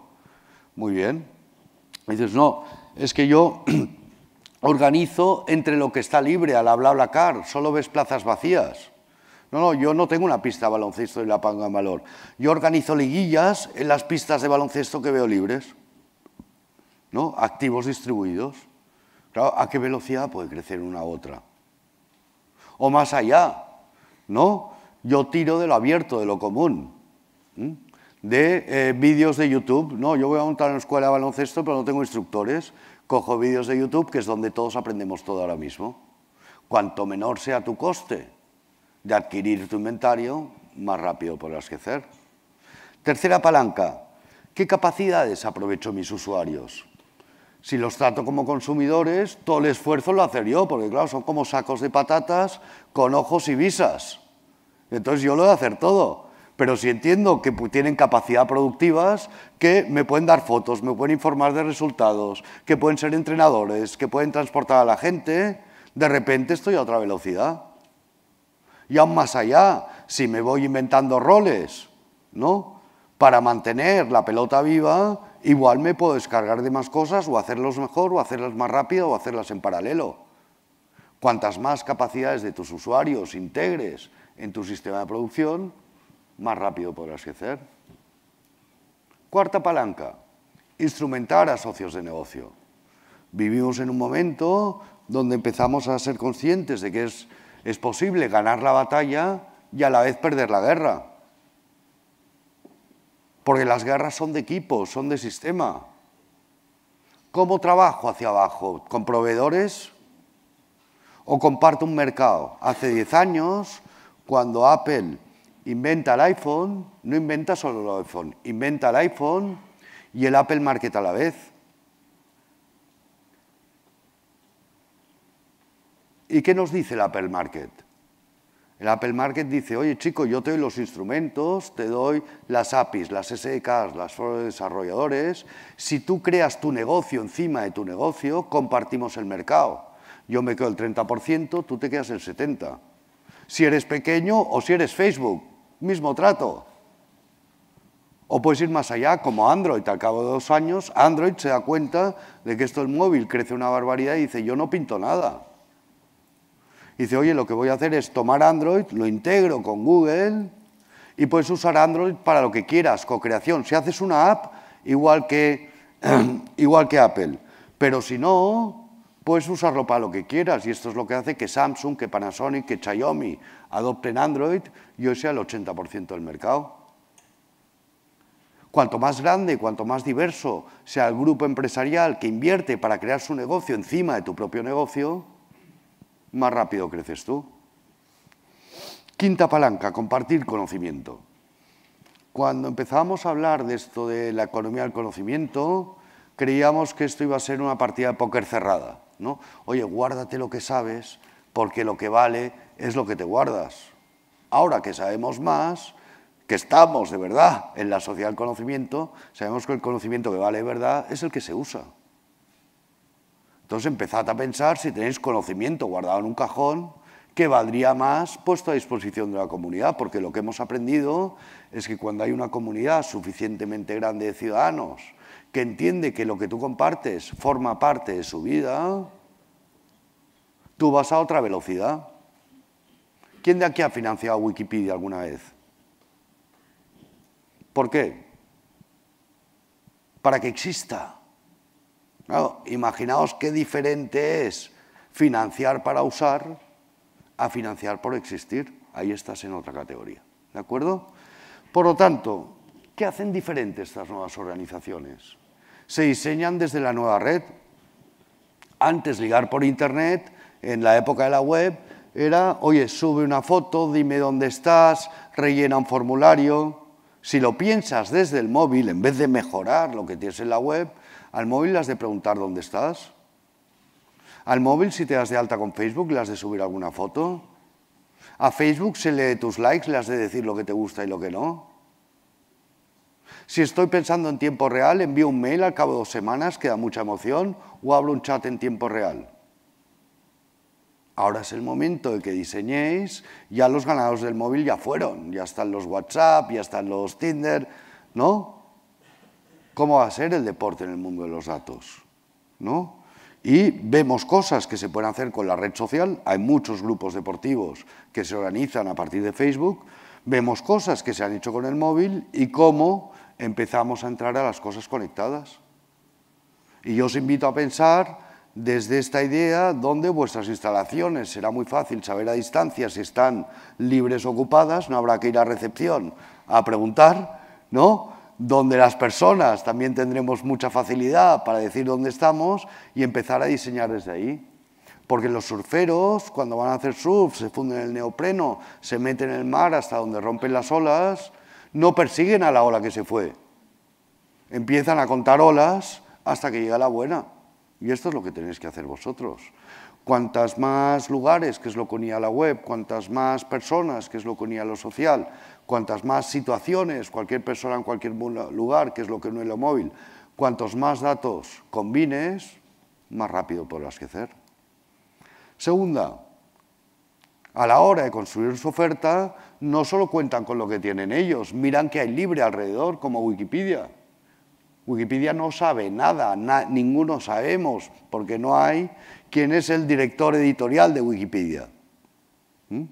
Muy bien. dices, no, es que yo organizo entre lo que está libre, a la bla bla car, solo ves plazas vacías. No, no, yo no tengo una pista de baloncesto y la pongo en valor. Yo organizo liguillas en las pistas de baloncesto que veo libres, ¿no? Activos distribuidos. Claro, ¿a qué velocidad puede crecer una u otra? O más allá, ¿no? Yo tiro de lo abierto, de lo común, de eh, vídeos de YouTube. No, yo voy a montar una escuela de baloncesto, pero no tengo instructores. Cojo vídeos de YouTube, que es donde todos aprendemos todo ahora mismo. Cuanto menor sea tu coste de adquirir tu inventario, más rápido podrás crecer. Tercera palanca, ¿qué capacidades aprovecho mis usuarios? Si los trato como consumidores, todo el esfuerzo lo hacer yo, porque claro, son como sacos de patatas con ojos y visas. Entonces yo lo he de hacer todo pero si entiendo que tienen capacidad productivas que me pueden dar fotos, me pueden informar de resultados, que pueden ser entrenadores, que pueden transportar a la gente, de repente estoy a otra velocidad. Y aún más allá, si me voy inventando roles, ¿no? Para mantener la pelota viva, igual me puedo descargar de más cosas o hacerlos mejor o hacerlas más rápido o hacerlas en paralelo. Cuantas más capacidades de tus usuarios integres en tu sistema de producción, más rápido podrás hacer Cuarta palanca, instrumentar a socios de negocio. Vivimos en un momento donde empezamos a ser conscientes de que es, es posible ganar la batalla y a la vez perder la guerra. Porque las guerras son de equipo, son de sistema. ¿Cómo trabajo hacia abajo? ¿Con proveedores? ¿O comparto un mercado? Hace 10 años, cuando Apple inventa el iPhone, no inventa solo el iPhone, inventa el iPhone y el Apple Market a la vez. ¿Y qué nos dice el Apple Market? El Apple Market dice, oye chico, yo te doy los instrumentos, te doy las APIs, las SDKs, las foros de desarrolladores. Si tú creas tu negocio encima de tu negocio, compartimos el mercado. Yo me quedo el 30%, tú te quedas el 70%. Si eres pequeño o si eres Facebook, mismo trato. O puedes ir más allá, como Android. Al cabo de dos años, Android se da cuenta de que esto es móvil, crece una barbaridad y dice, yo no pinto nada. dice, oye, lo que voy a hacer es tomar Android, lo integro con Google y puedes usar Android para lo que quieras, co-creación. Si haces una app, igual que, igual que Apple. Pero si no, puedes usarlo para lo que quieras. Y esto es lo que hace que Samsung, que Panasonic, que Xiaomi adopten Android yo hoy sea el 80% del mercado. Cuanto más grande, cuanto más diverso sea el grupo empresarial que invierte para crear su negocio encima de tu propio negocio, más rápido creces tú. Quinta palanca, compartir conocimiento. Cuando empezamos a hablar de esto de la economía del conocimiento, creíamos que esto iba a ser una partida de póker cerrada. ¿no? Oye, guárdate lo que sabes, porque lo que vale es lo que te guardas. Ahora que sabemos más, que estamos de verdad en la sociedad del conocimiento, sabemos que el conocimiento que vale de verdad es el que se usa. Entonces empezad a pensar si tenéis conocimiento guardado en un cajón que valdría más puesto a disposición de la comunidad, porque lo que hemos aprendido es que cuando hay una comunidad suficientemente grande de ciudadanos que entiende que lo que tú compartes forma parte de su vida, tú vas a otra velocidad. ¿Quién de aquí ha financiado Wikipedia alguna vez? ¿Por qué? Para que exista. imaginaos qué diferente es financiar para usar a financiar por existir. Ahí estás en otra categoría. ¿De acuerdo? Por lo tanto, ¿qué hacen diferentes estas nuevas organizaciones? Se diseñan desde la nueva red. Antes ligar por Internet, en la época de la web, era, oye, sube una foto, dime dónde estás, rellena un formulario. Si lo piensas desde el móvil, en vez de mejorar lo que tienes en la web, al móvil le has de preguntar dónde estás. Al móvil, si te das de alta con Facebook, le has de subir alguna foto. A Facebook se lee tus likes, le has de decir lo que te gusta y lo que no. Si estoy pensando en tiempo real, envío un mail al cabo de dos semanas, queda mucha emoción, o hablo un chat en tiempo real ahora es el momento de que diseñéis, ya los ganados del móvil ya fueron, ya están los WhatsApp, ya están los Tinder, ¿no? ¿Cómo va a ser el deporte en el mundo de los datos? ¿No? Y vemos cosas que se pueden hacer con la red social, hay muchos grupos deportivos que se organizan a partir de Facebook, vemos cosas que se han hecho con el móvil y cómo empezamos a entrar a las cosas conectadas. Y yo os invito a pensar desde esta idea donde vuestras instalaciones será muy fácil saber a distancia si están libres o ocupadas, no habrá que ir a recepción a preguntar, ¿no? Donde las personas también tendremos mucha facilidad para decir dónde estamos y empezar a diseñar desde ahí. Porque los surferos, cuando van a hacer surf, se funden el neopreno, se meten en el mar hasta donde rompen las olas, no persiguen a la ola que se fue. Empiezan a contar olas hasta que llega la buena y esto es lo que tenéis que hacer vosotros. Cuantas más lugares, que es lo que unía la web, cuantas más personas, que es lo que unía lo social, cuantas más situaciones, cualquier persona en cualquier lugar, que es lo que no es lo móvil, cuantos más datos combines, más rápido podrás crecer. Segunda, a la hora de construir su oferta, no solo cuentan con lo que tienen ellos, miran que hay libre alrededor, como Wikipedia. Wikipedia no sabe nada, ninguno sabemos, porque no hay quién es el director editorial de Wikipedia. ¿Mm?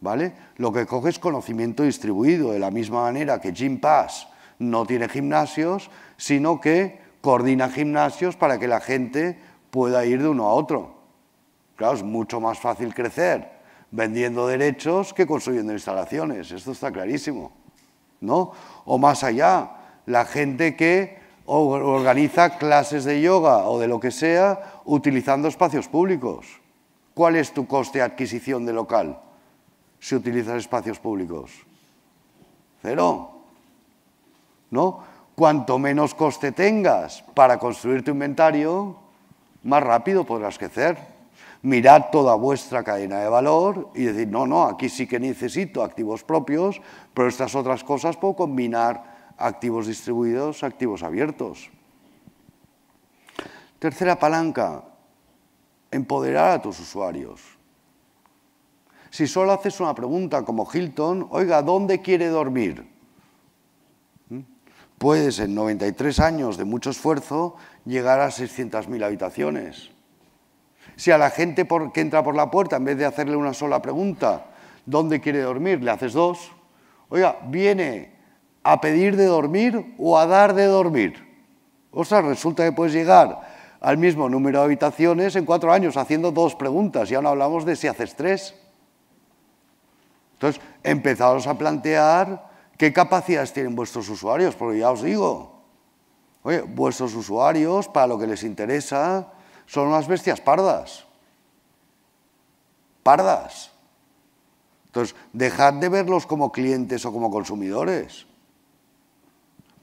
¿Vale? Lo que coge es conocimiento distribuido, de la misma manera que Jim Pass no tiene gimnasios, sino que coordina gimnasios para que la gente pueda ir de uno a otro. Claro, es mucho más fácil crecer vendiendo derechos que construyendo instalaciones, esto está clarísimo. ¿no? O más allá, la gente que organiza clases de yoga o de lo que sea utilizando espacios públicos. ¿Cuál es tu coste de adquisición de local si utilizas espacios públicos? Cero. ¿No? Cuanto menos coste tengas para construir tu inventario, más rápido podrás crecer. Mirad toda vuestra cadena de valor y decir, no, no, aquí sí que necesito activos propios, pero estas otras cosas puedo combinar activos distribuidos, activos abiertos. Tercera palanca, empoderar a tus usuarios. Si solo haces una pregunta como Hilton, oiga, ¿dónde quiere dormir? ¿Mm? Puedes en 93 años de mucho esfuerzo llegar a 600.000 habitaciones. Si a la gente que entra por la puerta, en vez de hacerle una sola pregunta, ¿dónde quiere dormir? Le haces dos. Oiga, viene a pedir de dormir o a dar de dormir. O sea, resulta que puedes llegar al mismo número de habitaciones en cuatro años haciendo dos preguntas. y no hablamos de si haces tres. Entonces, empezados a plantear qué capacidades tienen vuestros usuarios, porque ya os digo, oye, vuestros usuarios, para lo que les interesa, son unas bestias pardas. Pardas. Entonces, dejad de verlos como clientes o como consumidores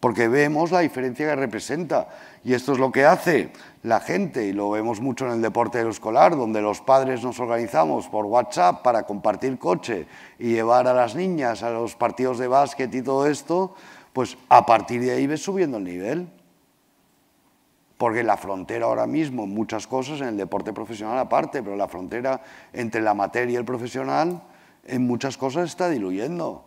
porque vemos la diferencia que representa. Y esto es lo que hace la gente, y lo vemos mucho en el deporte escolar, donde los padres nos organizamos por WhatsApp para compartir coche y llevar a las niñas a los partidos de básquet y todo esto, pues a partir de ahí ves subiendo el nivel. Porque la frontera ahora mismo, muchas cosas, en el deporte profesional aparte, pero la frontera entre la materia y el profesional, en muchas cosas está diluyendo.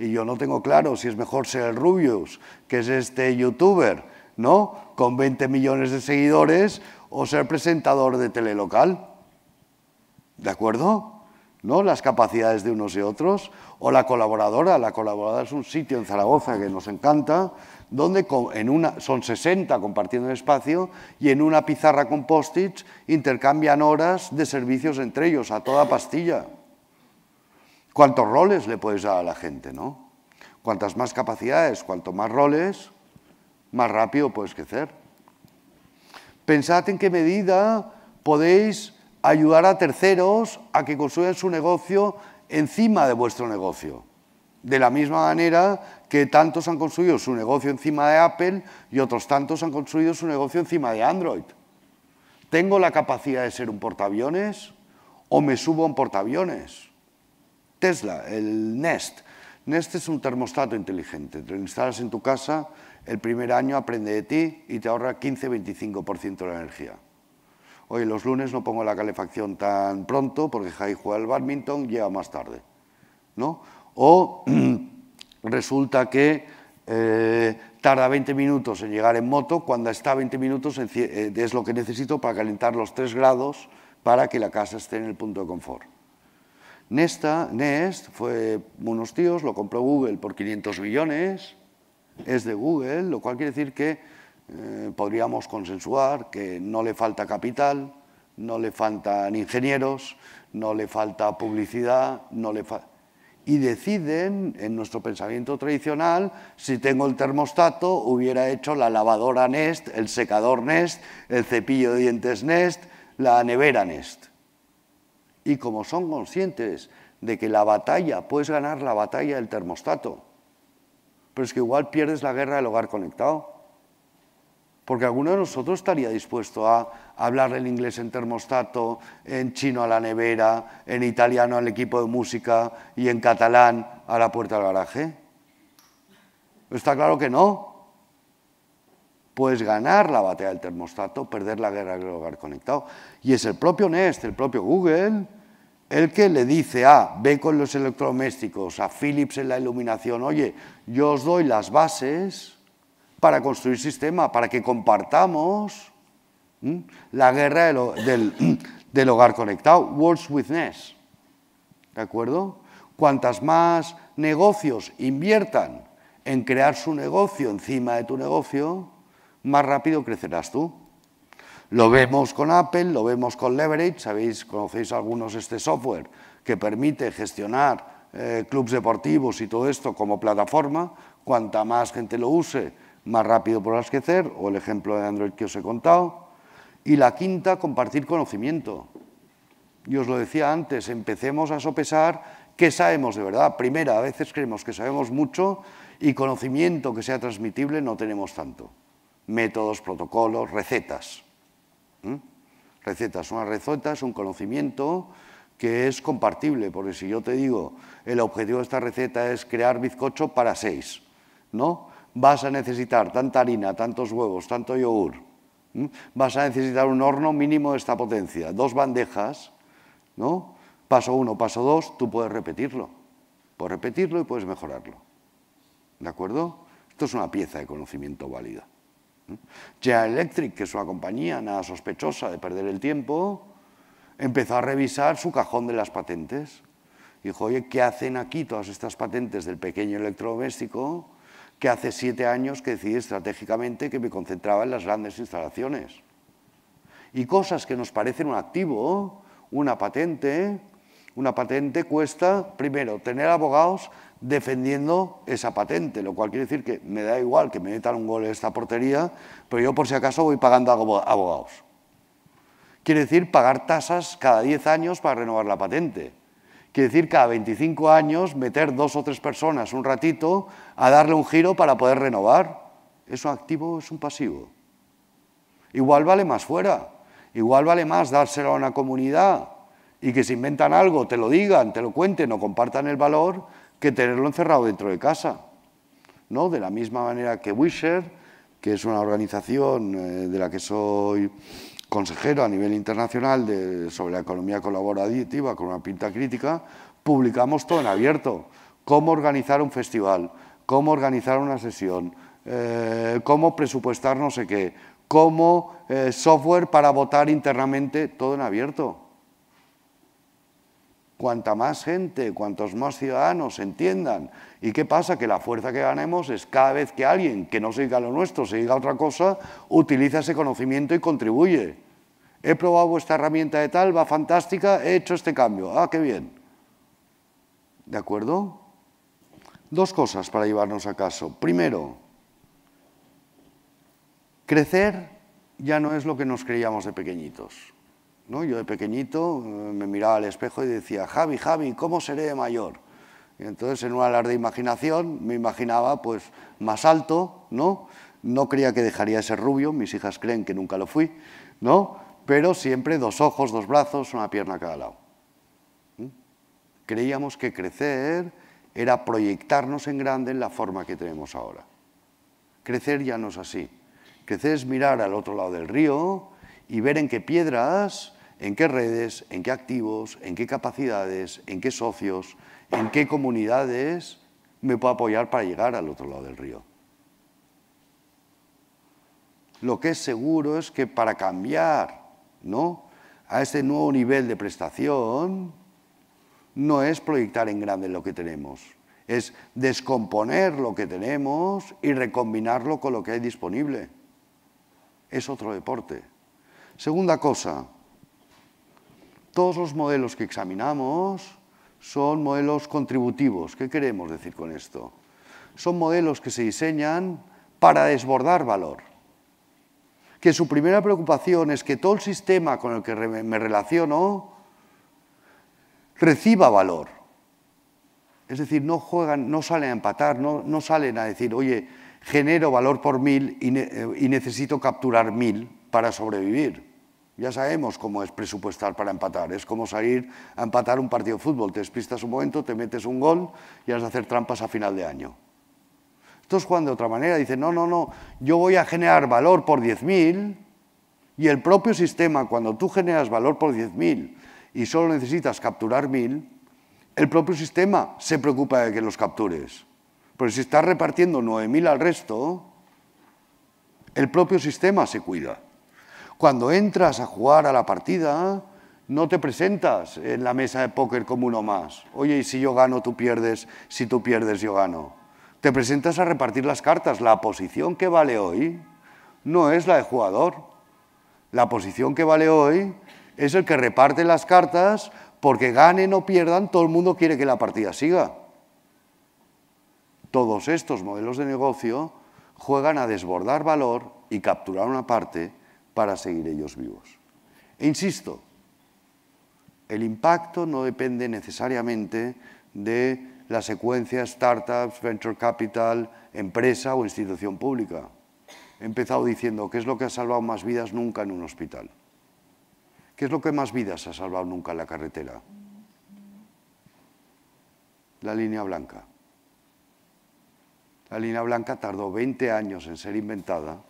Y yo no tengo claro si es mejor ser el Rubius, que es este youtuber, ¿no? Con 20 millones de seguidores o ser presentador de telelocal. ¿De acuerdo? ¿no? las capacidades de unos y otros, o la colaboradora. La colaboradora es un sitio en Zaragoza que nos encanta, donde en una, son 60 compartiendo el espacio y en una pizarra con post-its intercambian horas de servicios entre ellos a toda pastilla cuántos roles le puedes dar a la gente, ¿no? Cuantas más capacidades, cuanto más roles, más rápido puedes crecer. Pensad en qué medida podéis ayudar a terceros a que construyan su negocio encima de vuestro negocio. De la misma manera que tantos han construido su negocio encima de Apple y otros tantos han construido su negocio encima de Android. ¿Tengo la capacidad de ser un portaaviones o me subo a un portaaviones? Tesla, el Nest. Nest es un termostato inteligente. Te lo instalas en tu casa, el primer año aprende de ti y te ahorra 15-25% de la energía. Hoy los lunes no pongo la calefacción tan pronto porque Jai juega al badminton, llega más tarde. ¿no? O resulta que eh, tarda 20 minutos en llegar en moto, cuando está 20 minutos eh, es lo que necesito para calentar los 3 grados para que la casa esté en el punto de confort. Nesta, Nest, fue unos tíos, lo compró Google por 500 millones, es de Google, lo cual quiere decir que eh, podríamos consensuar que no le falta capital, no le faltan ingenieros, no le falta publicidad, no le y deciden, en nuestro pensamiento tradicional, si tengo el termostato, hubiera hecho la lavadora Nest, el secador Nest, el cepillo de dientes Nest, la nevera Nest y como son conscientes de que la batalla, puedes ganar la batalla del termostato, pero es que igual pierdes la guerra del hogar conectado. Porque alguno de nosotros estaría dispuesto a hablar en inglés en termostato, en chino a la nevera, en italiano al equipo de música y en catalán a la puerta del garaje. Está claro que no. Puedes ganar la batalla del termostato, perder la guerra del hogar conectado. Y es el propio Nest, el propio Google, el que le dice a ah, ve con los electrodomésticos, a Philips en la iluminación, oye, yo os doy las bases para construir sistema, para que compartamos la guerra del, hogar conectado, Words with Nest. ¿De acuerdo? Cuantas más negocios inviertan en crear su negocio encima de tu negocio, más rápido crecerás tú. Lo vemos con Apple, lo vemos con Leverage, sabéis, conocéis algunos este software que permite gestionar eh, clubes deportivos y todo esto como plataforma. Cuanta más gente lo use, más rápido podrás crecer, o el ejemplo de Android que os he contado. Y la quinta, compartir conocimiento. Yo os lo decía antes, empecemos a sopesar qué sabemos de verdad. Primera, a veces creemos que sabemos mucho y conocimiento que sea transmitible no tenemos tanto métodos, protocolos, recetas. Recetas. Una receta es un conocimiento que es compartible, porque si yo te digo, el objetivo de esta receta es crear bizcocho para seis, ¿no? Vas a necesitar tanta harina, tantos huevos, tanto yogur, vas a necesitar un horno mínimo de esta potencia, dos bandejas, ¿no? Paso uno, paso dos, tú puedes repetirlo, puedes repetirlo y puedes mejorarlo, ¿de acuerdo? Esto es una pieza de conocimiento válida. Ya Electric, que es una compañía nada sospechosa de perder el tiempo, empezó a revisar su cajón de las patentes. Dijo, oye, ¿qué hacen aquí todas estas patentes del pequeño electrodoméstico que hace siete años que decidí estratégicamente que me concentraba en las grandes instalaciones? Y cosas que nos parecen un activo, una patente, una patente cuesta, primero, tener abogados defendiendo esa patente, lo cual quiere decir que me da igual que me metan un gol en esta portería, pero yo por si acaso voy pagando abogados. Quiere decir pagar tasas cada 10 años para renovar la patente. Quiere decir cada 25 años meter dos o tres personas un ratito a darle un giro para poder renovar. ¿Es un activo es un pasivo? Igual vale más fuera, igual vale más dárselo a una comunidad y que si inventan algo te lo digan, te lo cuenten o compartan el valor que tenerlo encerrado dentro de casa. De la misma manera que Wisher, que es una organización eh, de la que soy consejero a nivel internacional sobre la economía colaborativa con una pinta crítica, publicamos todo en abierto. Cómo organizar un festival, cómo organizar una sesión, eh, cómo presupuestar no sé qué, cómo eh, software para votar internamente, todo en abierto cuanta más gente, cuantos más ciudadanos entiendan. ¿Y qué pasa? Que la fuerza que ganemos es cada vez que alguien que no se diga lo nuestro, se diga otra cosa, utiliza ese conocimiento y contribuye. He probado esta herramienta de tal, va fantástica, he hecho este cambio. Ah, qué bien. ¿De acuerdo? Dos cosas para llevarnos a caso. Primero, crecer ya no es lo que nos creíamos de pequeñitos. Yo de pequeñito eh, me miraba al espejo y decía, Javi, Javi, ¿cómo seré de mayor? Y entonces en un alar de imaginación me imaginaba pues más alto, ¿no? No creía que dejaría de ser rubio, mis hijas creen que nunca lo fui, ¿no? Pero siempre dos ojos, dos brazos, una pierna a cada lado. Creíamos que crecer era proyectarnos en grande en la forma que tenemos ahora. Crecer ya no es así. Crecer es mirar al otro lado del río y ver en qué piedras en qué redes, en qué activos, en qué capacidades, en qué socios, en qué comunidades me puedo apoyar para llegar al otro lado del río. Lo que es seguro es que para cambiar a este nuevo nivel de prestación, no es proyectar en grande lo que tenemos, es descomponer lo que tenemos y recombinarlo con lo que hay disponible. Es otro deporte. Segunda cosa, todos los modelos que examinamos son modelos contributivos. ¿Qué queremos decir con esto? Son modelos que se diseñan para desbordar valor. Que su primera preocupación es que todo el sistema con el que me relaciono reciba valor. Es decir, no juegan, no salen a empatar, no, salen a decir, oye, genero valor por mil y necesito capturar mil para sobrevivir. Ya sabemos cómo es presupuestar para empatar. Es como salir a empatar un partido de fútbol. Te despistas un momento, te metes un gol y has de hacer trampas a final de año. Estos cuando de otra manera. Dicen, no, no, no, yo voy a generar valor por 10.000 y el propio sistema, cuando tú generas valor por 10.000 y solo necesitas capturar 1.000, el propio sistema se preocupa de que los captures. Pero si estás repartiendo 9.000 al resto, el propio sistema se cuida. Cuando entras a jugar a la partida, no te presentas en la mesa de póker como uno más. Oye, si yo gano, tú pierdes, si tú pierdes, yo gano. Te presentas a repartir las cartas. La posición que vale hoy no es la de jugador. La posición que vale hoy es el que reparte las cartas porque ganen o pierdan, todo el mundo quiere que la partida siga. Todos estos modelos de negocio juegan a desbordar valor y capturar una parte para seguir ellos vivos. E insisto, el impacto no depende necesariamente de la secuencia startups, venture capital, empresa o institución pública. He empezado diciendo qué es lo que ha salvado más vidas nunca en un hospital. ¿Qué es lo que más vidas ha salvado nunca en la carretera? La línea blanca. La línea blanca tardó 20 años en ser inventada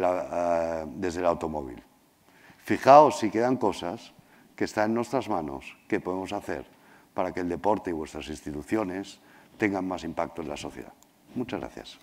Ah, desde, el automóvil. Fijaos si quedan cosas que están en nuestras manos, que podemos hacer para que el deporte y vuestras instituciones tengan más impacto en la sociedad. Muchas gracias.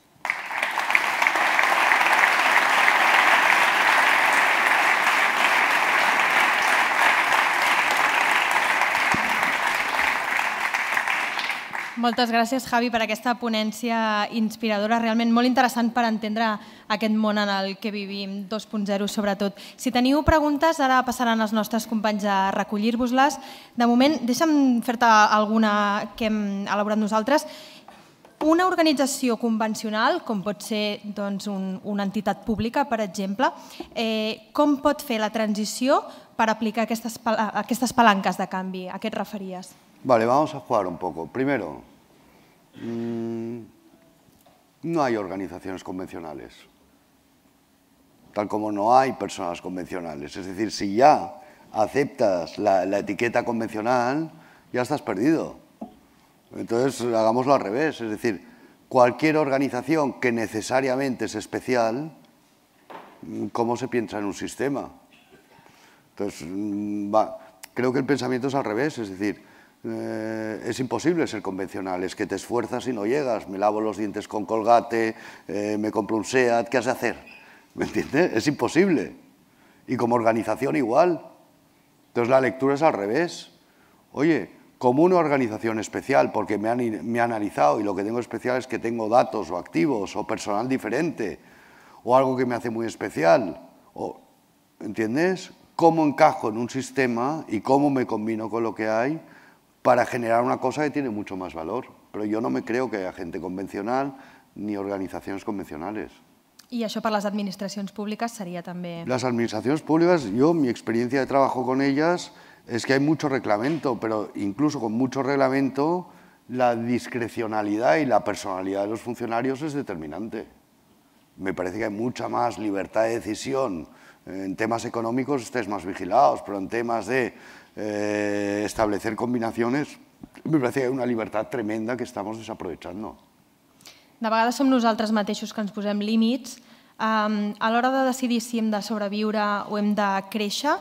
Moltes gràcies, Javi, per aquesta ponència inspiradora, realment molt interessant per entendre aquest món en el que vivim, 2.0 sobretot. Si teniu preguntes, ara passaran els nostres companys a recollir-vos-les. De moment, deixa'm fer-te alguna que hem elaborat nosaltres. Una organització convencional, com pot ser doncs, un, una entitat pública, per exemple, eh, com pot fer la transició per aplicar aquestes, aquestes palanques de canvi? A què et referies? Vale, vamos a jugar un poco. Primero, mm, no hay organizaciones convencionales, tal como no hay personas convencionales. Es decir, si ya aceptas la, etiqueta convencional, ya estás perdido. Entonces, hagámoslo al revés. Es decir, cualquier organización que necesariamente es especial, ¿cómo se piensa en un sistema? Entonces, mm, creo que el pensamiento es al revés. Es decir, eh, es imposible ser convencional, es que te esfuerzas y no llegas, me lavo los dientes con colgate, eh, me compro un SEAT, ¿qué has de hacer? ¿Me entiendes? Es imposible. Y como organización igual. Entonces la lectura es al revés. Oye, como una organización especial, porque me han, analizado y lo que tengo especial es que tengo datos o activos o personal diferente o algo que me hace muy especial. O, ¿Entiendes? ¿Cómo encajo en un sistema y cómo me combino con lo que hay? para generar una cosa que tiene mucho más valor. Pero yo no me creo que haya gente convencional ni organizaciones convencionales. ¿Y eso para las administraciones públicas sería también...? Las administraciones públicas, yo, mi experiencia de trabajo con ellas es que hay mucho reglamento, pero incluso con mucho reglamento la discrecionalidad y la personalidad de los funcionarios es determinante. Me parece que hay mucha más libertad de decisión. En temas económicos estés más vigilados, pero en temas de eh, establecer combinaciones, me parece que hay una libertad tremenda que estamos desaprovechando. De vegades som nosaltres mateixos que ens posem límits. Um, a l'hora de decidir si hem de sobreviure o hem de créixer,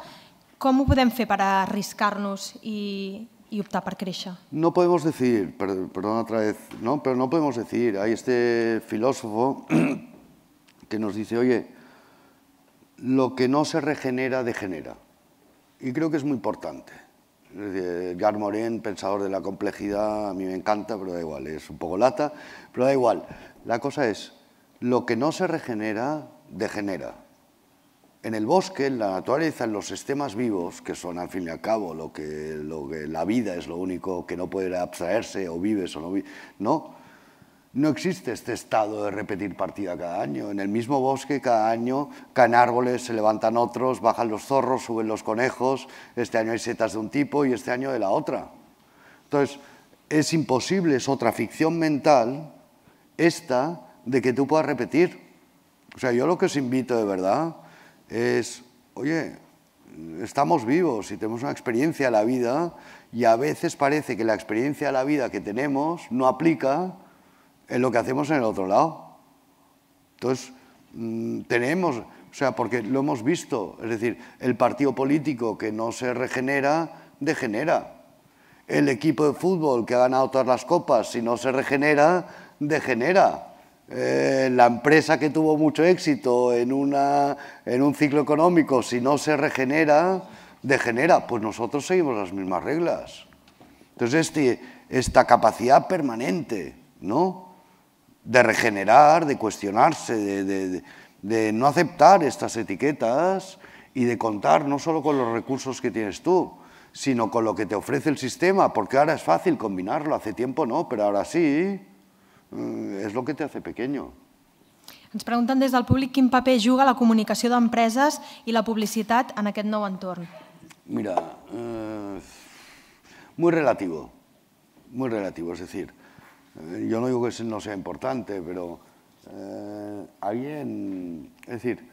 com ho podem fer per arriscar-nos i, i optar per créixer. No podemos decir, perdón otra vez, ¿no? pero no podemos decir, hay este filósofo que nos dice, oye, lo que no se regenera, degenera. y creo que es muy importante. Gar Morén, pensador de la complejidad, a mí me encanta, pero da igual, es un poco lata, pero da igual. La cosa es, lo que no se regenera, degenera. En el bosque, en la naturaleza, en los sistemas vivos, que son al fin y al cabo lo que, lo la vida es lo único que no puede abstraerse, o vives o no vives, no, no existe este estado de repetir partida cada año. En el mismo bosque cada año caen árboles, se levantan otros, bajan los zorros, suben los conejos, este año hay setas de un tipo y este año de la otra. Entonces, es imposible, es otra ficción mental esta de que tú puedas repetir. O sea, yo lo que os invito de verdad es, oye, estamos vivos y tenemos una experiencia de la vida y a veces parece que la experiencia de la vida que tenemos no aplica en lo que hacemos en el otro lado. Entonces, mm, tenemos, o sea, porque lo hemos visto, es decir, el partido político que no se regenera, degenera. El equipo de fútbol que ha ganado todas las copas, si no se regenera, degenera. Eh, la empresa que tuvo mucho éxito en, una, en un ciclo económico, si no se regenera, degenera. Pues nosotros seguimos las mismas reglas. Entonces, este, esta capacidad permanente, ¿no? de regenerar, de cuestionarse, de, de, de, no aceptar estas etiquetas y de contar no solo con los recursos que tienes tú, sino con lo que te ofrece el sistema, porque ahora es fácil combinarlo, hace tiempo no, pero ahora sí, eh, es lo que te hace pequeño. Ens pregunten des del públic quin paper juga la comunicació d'empreses i la publicitat en aquest nou entorn. Mira, eh, muy relativo, muy relativo, es decir, Eh, yo no digo que no sea importante, pero eh, alguien, es decir,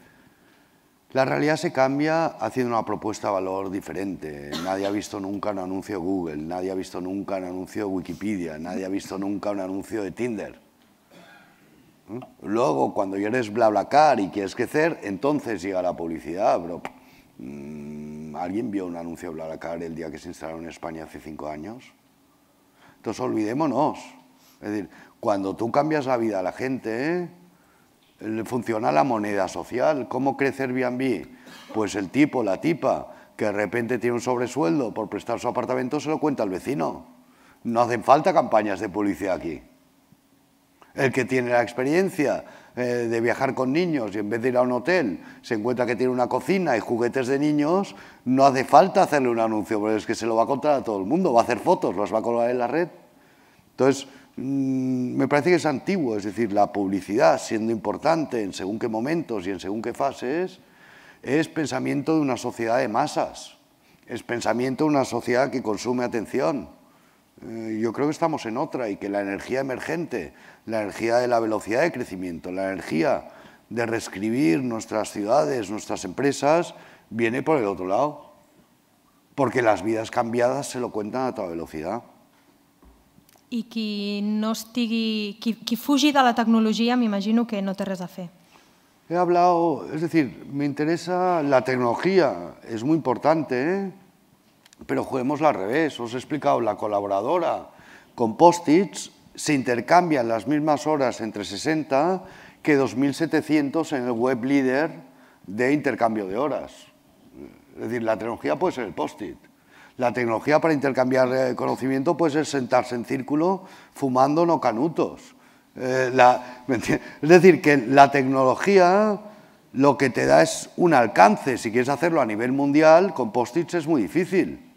la realidad se cambia haciendo una propuesta de valor diferente. Nadie ha visto nunca un anuncio de Google, nadie ha visto nunca un anuncio de Wikipedia, nadie ha visto nunca un anuncio de Tinder. ¿Mm? Luego, cuando ya eres BlaBlaCar y quieres crecer, entonces llega la publicidad, mm, ¿alguien vio un anuncio de BlaBlaCar el día que se instalaron en España hace cinco años? Entonces olvidémonos. Es decir, cuando tú cambias la vida a la gente, ¿eh? funciona la moneda social. ¿Cómo crece Airbnb? Pues el tipo, la tipa, que de repente tiene un sobresueldo por prestar su apartamento, se lo cuenta al vecino. No hacen falta campañas de publicidad aquí. El que tiene la experiencia eh, de viajar con niños y en vez de ir a un hotel se encuentra que tiene una cocina y juguetes de niños, no hace falta hacerle un anuncio, porque es que se lo va a contar a todo el mundo, va a hacer fotos, las va a colgar en la red. Entonces, Mm, me parece que es antiguo, es decir, la publicidad siendo importante en según qué momentos y en según qué fases, es pensamiento de una sociedad de masas, es pensamiento de una sociedad que consume atención. Eh, yo creo que estamos en otra y que la energía emergente, la energía de la velocidad de crecimiento, la energía de reescribir nuestras ciudades, nuestras empresas, viene por el otro lado. Porque las vidas cambiadas se lo cuentan a toda velocidad. Y que no estigui, que qui de la tecnología me imagino que no te res fe. He hablado, es decir, me interesa la tecnología, es muy importante, ¿eh? pero juguemos al revés. Os he explicado, la colaboradora con post-its se intercambian las mismas horas entre 60 que 2.700 en el web líder de intercambio de horas. Es decir, la tecnología puede ser el post-it. La tecnología para intercambiar eh, conocimiento puede ser sentarse en círculo fumando no canutos. Eh, es decir, que la tecnología lo que te da es un alcance. Si quieres hacerlo a nivel mundial, con post-its es muy difícil.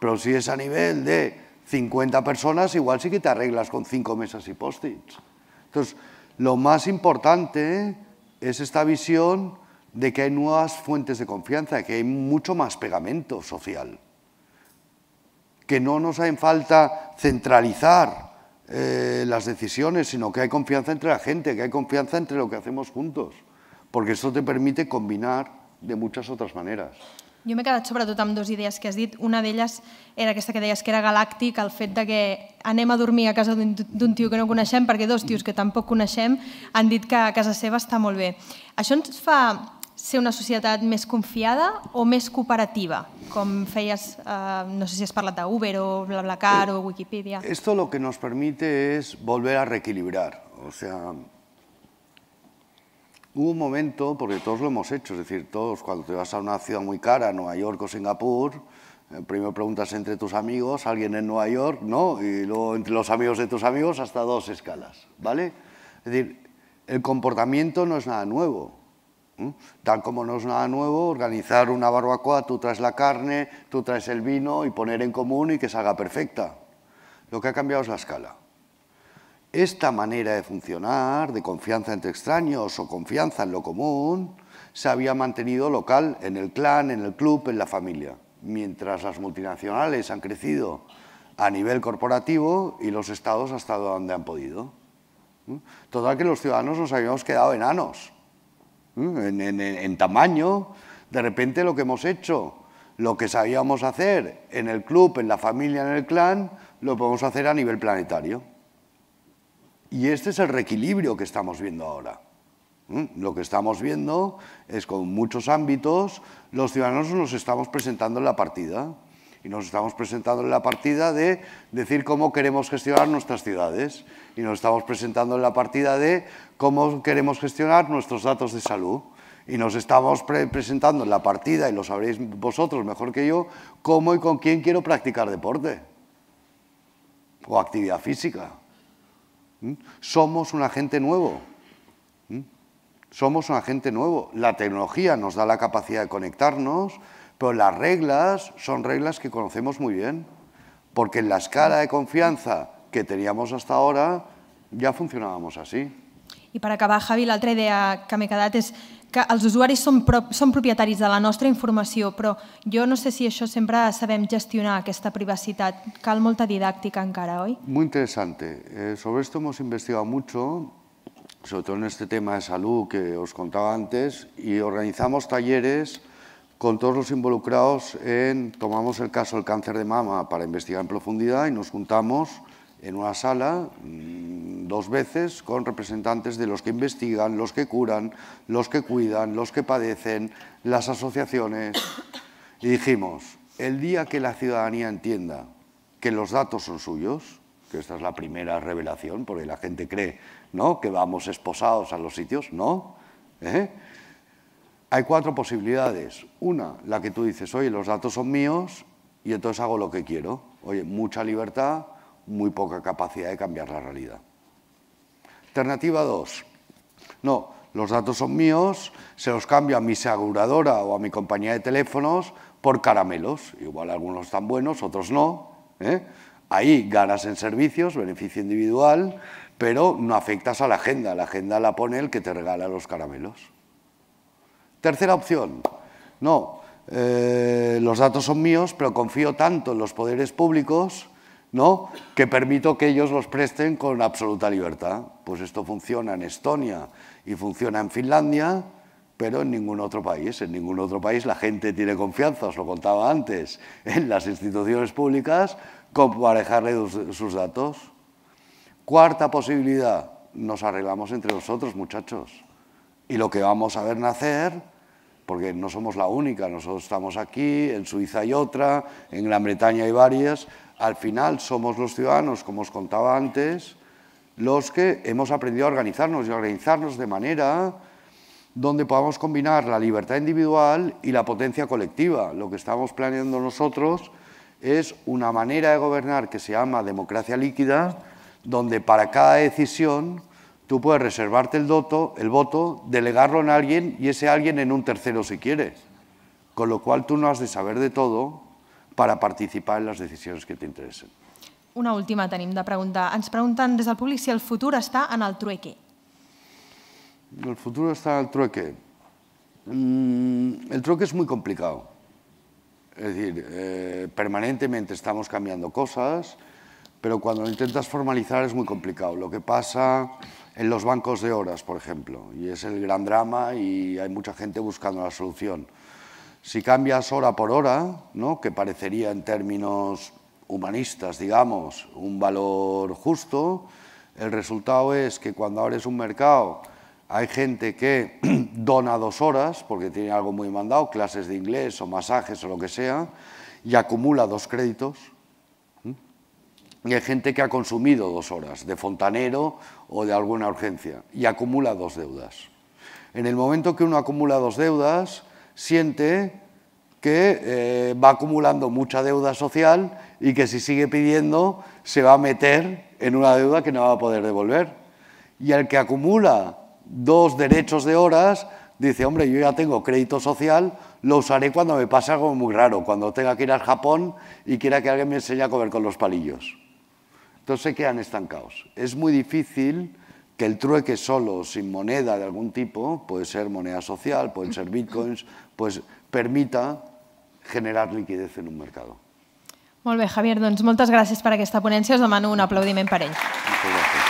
Pero si es a nivel de 50 personas, igual sí que te arreglas con cinco mesas y post-its. Entonces, lo más importante es esta visión de que hay nuevas fuentes de confianza, que hay mucho más pegamento social. que no nos hacen falta centralizar eh, las decisiones, sino que hay confianza entre la gente, que hay confianza entre lo que hacemos juntos, porque esto te permite combinar de muchas otras maneras. Jo m'he quedat sobretot amb dues idees que has dit. Una d'elles era aquesta que deies que era galàctic, el fet de que anem a dormir a casa d'un tio que no coneixem perquè dos tios que tampoc coneixem han dit que a casa seva està molt bé. Això ens fa ser una sociedad más confiada o más cooperativa, con feies, eh, no sé si has parlat Uber o BlaBlaCar o Wikipedia? Esto lo que nos permite es volver a reequilibrar, o sea, hubo un momento, porque todos lo hemos hecho, es decir, todos cuando te vas a una ciudad muy cara, Nueva York o Singapur, eh, primero preguntas entre tus amigos, alguien en Nueva York, ¿no? Y luego entre los amigos de tus amigos hasta dos escalas, ¿vale? Es decir, el comportamiento no es nada nuevo, tal como no es nada nuevo, organizar una barbacoa, tú traes la carne, tú traes el vino y poner en común y que salga perfecta. Lo que ha cambiado es la escala. Esta manera de funcionar, de confianza entre extraños o confianza en lo común, se había mantenido local en el clan, en el club, en la familia. Mientras las multinacionales han crecido a nivel corporativo y los estados hasta donde han podido. Total que los ciudadanos nos habíamos quedado enanos ¿eh? en, tamaño, de repente lo que hemos hecho, lo que sabíamos hacer en el club, en la familia, en el clan, lo podemos hacer a nivel planetario. Y este es el reequilibrio que estamos viendo ahora. ¿eh? Lo que estamos viendo es con muchos ámbitos los ciudadanos nos estamos presentando en la partida. Y nos estamos presentando en la partida de decir cómo queremos gestionar nuestras ciudades y nos estamos presentando en la partida de cómo queremos gestionar nuestros datos de salud. Y nos estamos presentando en la partida, y lo sabréis vosotros mejor que yo, cómo y con quién quiero practicar deporte o actividad física. ¿Mm? Somos un agente nuevo. ¿Mm? Somos un agente nuevo. La tecnología nos da la capacidad de conectarnos, pero las reglas son reglas que conocemos muy bien, porque en la escala de confianza que teníamos hasta ahora, ya funcionábamos así. I per acabar, Javi, l'altra idea que m'he quedat és que els usuaris són, són propietaris de la nostra informació, però jo no sé si això sempre sabem gestionar aquesta privacitat. Cal molta didàctica encara, oi? Muy interesante. Eh, sobre esto hemos investigado mucho, sobre todo en este tema de salud que os contaba antes, y organizamos talleres con todos los involucrados en, tomamos el caso del cáncer de mama para investigar en profundidad y nos juntamos en una sala mm, dos veces con representantes de los que investigan, los que curan, los que cuidan, los que padecen, las asociaciones. Y dijimos, el día que la ciudadanía entienda que los datos son suyos, que esta es la primera revelación, porque la gente cree ¿no? que vamos esposados a los sitios, no. ¿Eh? Hay cuatro posibilidades. Una, la que tú dices, oye, los datos son míos y entonces hago lo que quiero. Oye, mucha libertad, muy poca capacidad de cambiar la realidad. Alternativa 2. No, los datos son míos, se los cambio a mi aseguradora o a mi compañía de teléfonos por caramelos. Igual algunos están buenos, otros no. ¿eh? Ahí ganas en servicios, beneficio individual, pero no afectas a la agenda. La agenda la pone el que te regala los caramelos. Tercera opción. No, eh, los datos son míos, pero confío tanto en los poderes públicos ¿no? que permito que ellos los presten con absoluta libertad. Pues esto funciona en Estonia y funciona en Finlandia, pero en ningún otro país. En ningún otro país la gente tiene confianza, os lo contaba antes, en las instituciones públicas para dejarle sus datos. Cuarta posibilidad, nos arreglamos entre nosotros, muchachos. Y lo que vamos a ver nacer porque no somos la única, nosotros estamos aquí, en Suiza hay otra, en Gran Bretaña hay varias, al final somos los ciudadanos, como os contaba antes, los que hemos aprendido a organizarnos y organizarnos de manera donde podamos combinar la libertad individual y la potencia colectiva. Lo que estamos planeando nosotros es una manera de gobernar que se llama democracia líquida, donde para cada decisión tú puedes reservarte el, doto, el voto, delegarlo en alguien y ese alguien en un tercero si quieres. Con lo cual tú no has de saber de todo, para participar en las decisiones que te interesen. Una última tenim de preguntar. Ens preguntan desde el público si el futuro está en el trueque. El futuro está en el trueque. Mm, el trueque es muy complicado. Es decir, eh, permanentemente estamos cambiando cosas, pero cuando lo intentas formalizar es muy complicado. Lo que pasa en los bancos de horas, por ejemplo, y es el gran drama y hay mucha gente buscando la solución. Si cambias hora por hora, que parecería en términos humanistas, digamos, un valor justo, el resultado es que cuando abres un mercado hay gente que dona dos horas porque tiene algo muy mandado, clases de inglés o masajes o lo que sea, y acumula dos créditos. Y hay gente que ha consumido dos horas de fontanero o de alguna urgencia y acumula dos deudas. En el momento que uno acumula dos deudas, siente que eh, va acumulando mucha deuda social y que si sigue pidiendo se va a meter en una deuda que no va a poder devolver. Y el que acumula dos derechos de horas dice, hombre, yo ya tengo crédito social, lo usaré cuando me pase algo muy raro, cuando tenga que ir al Japón y quiera que alguien me enseñe a comer con los palillos. Entonces quedan estancados. Es muy difícil que el trueque solo, sin moneda de algún tipo, puede ser moneda social, pueden ser bitcoins, pues permita generar liquidez en un mercado. Molt Javier, doncs muchas gracias per esta ponencia. Os demano un aplaudiment per ell.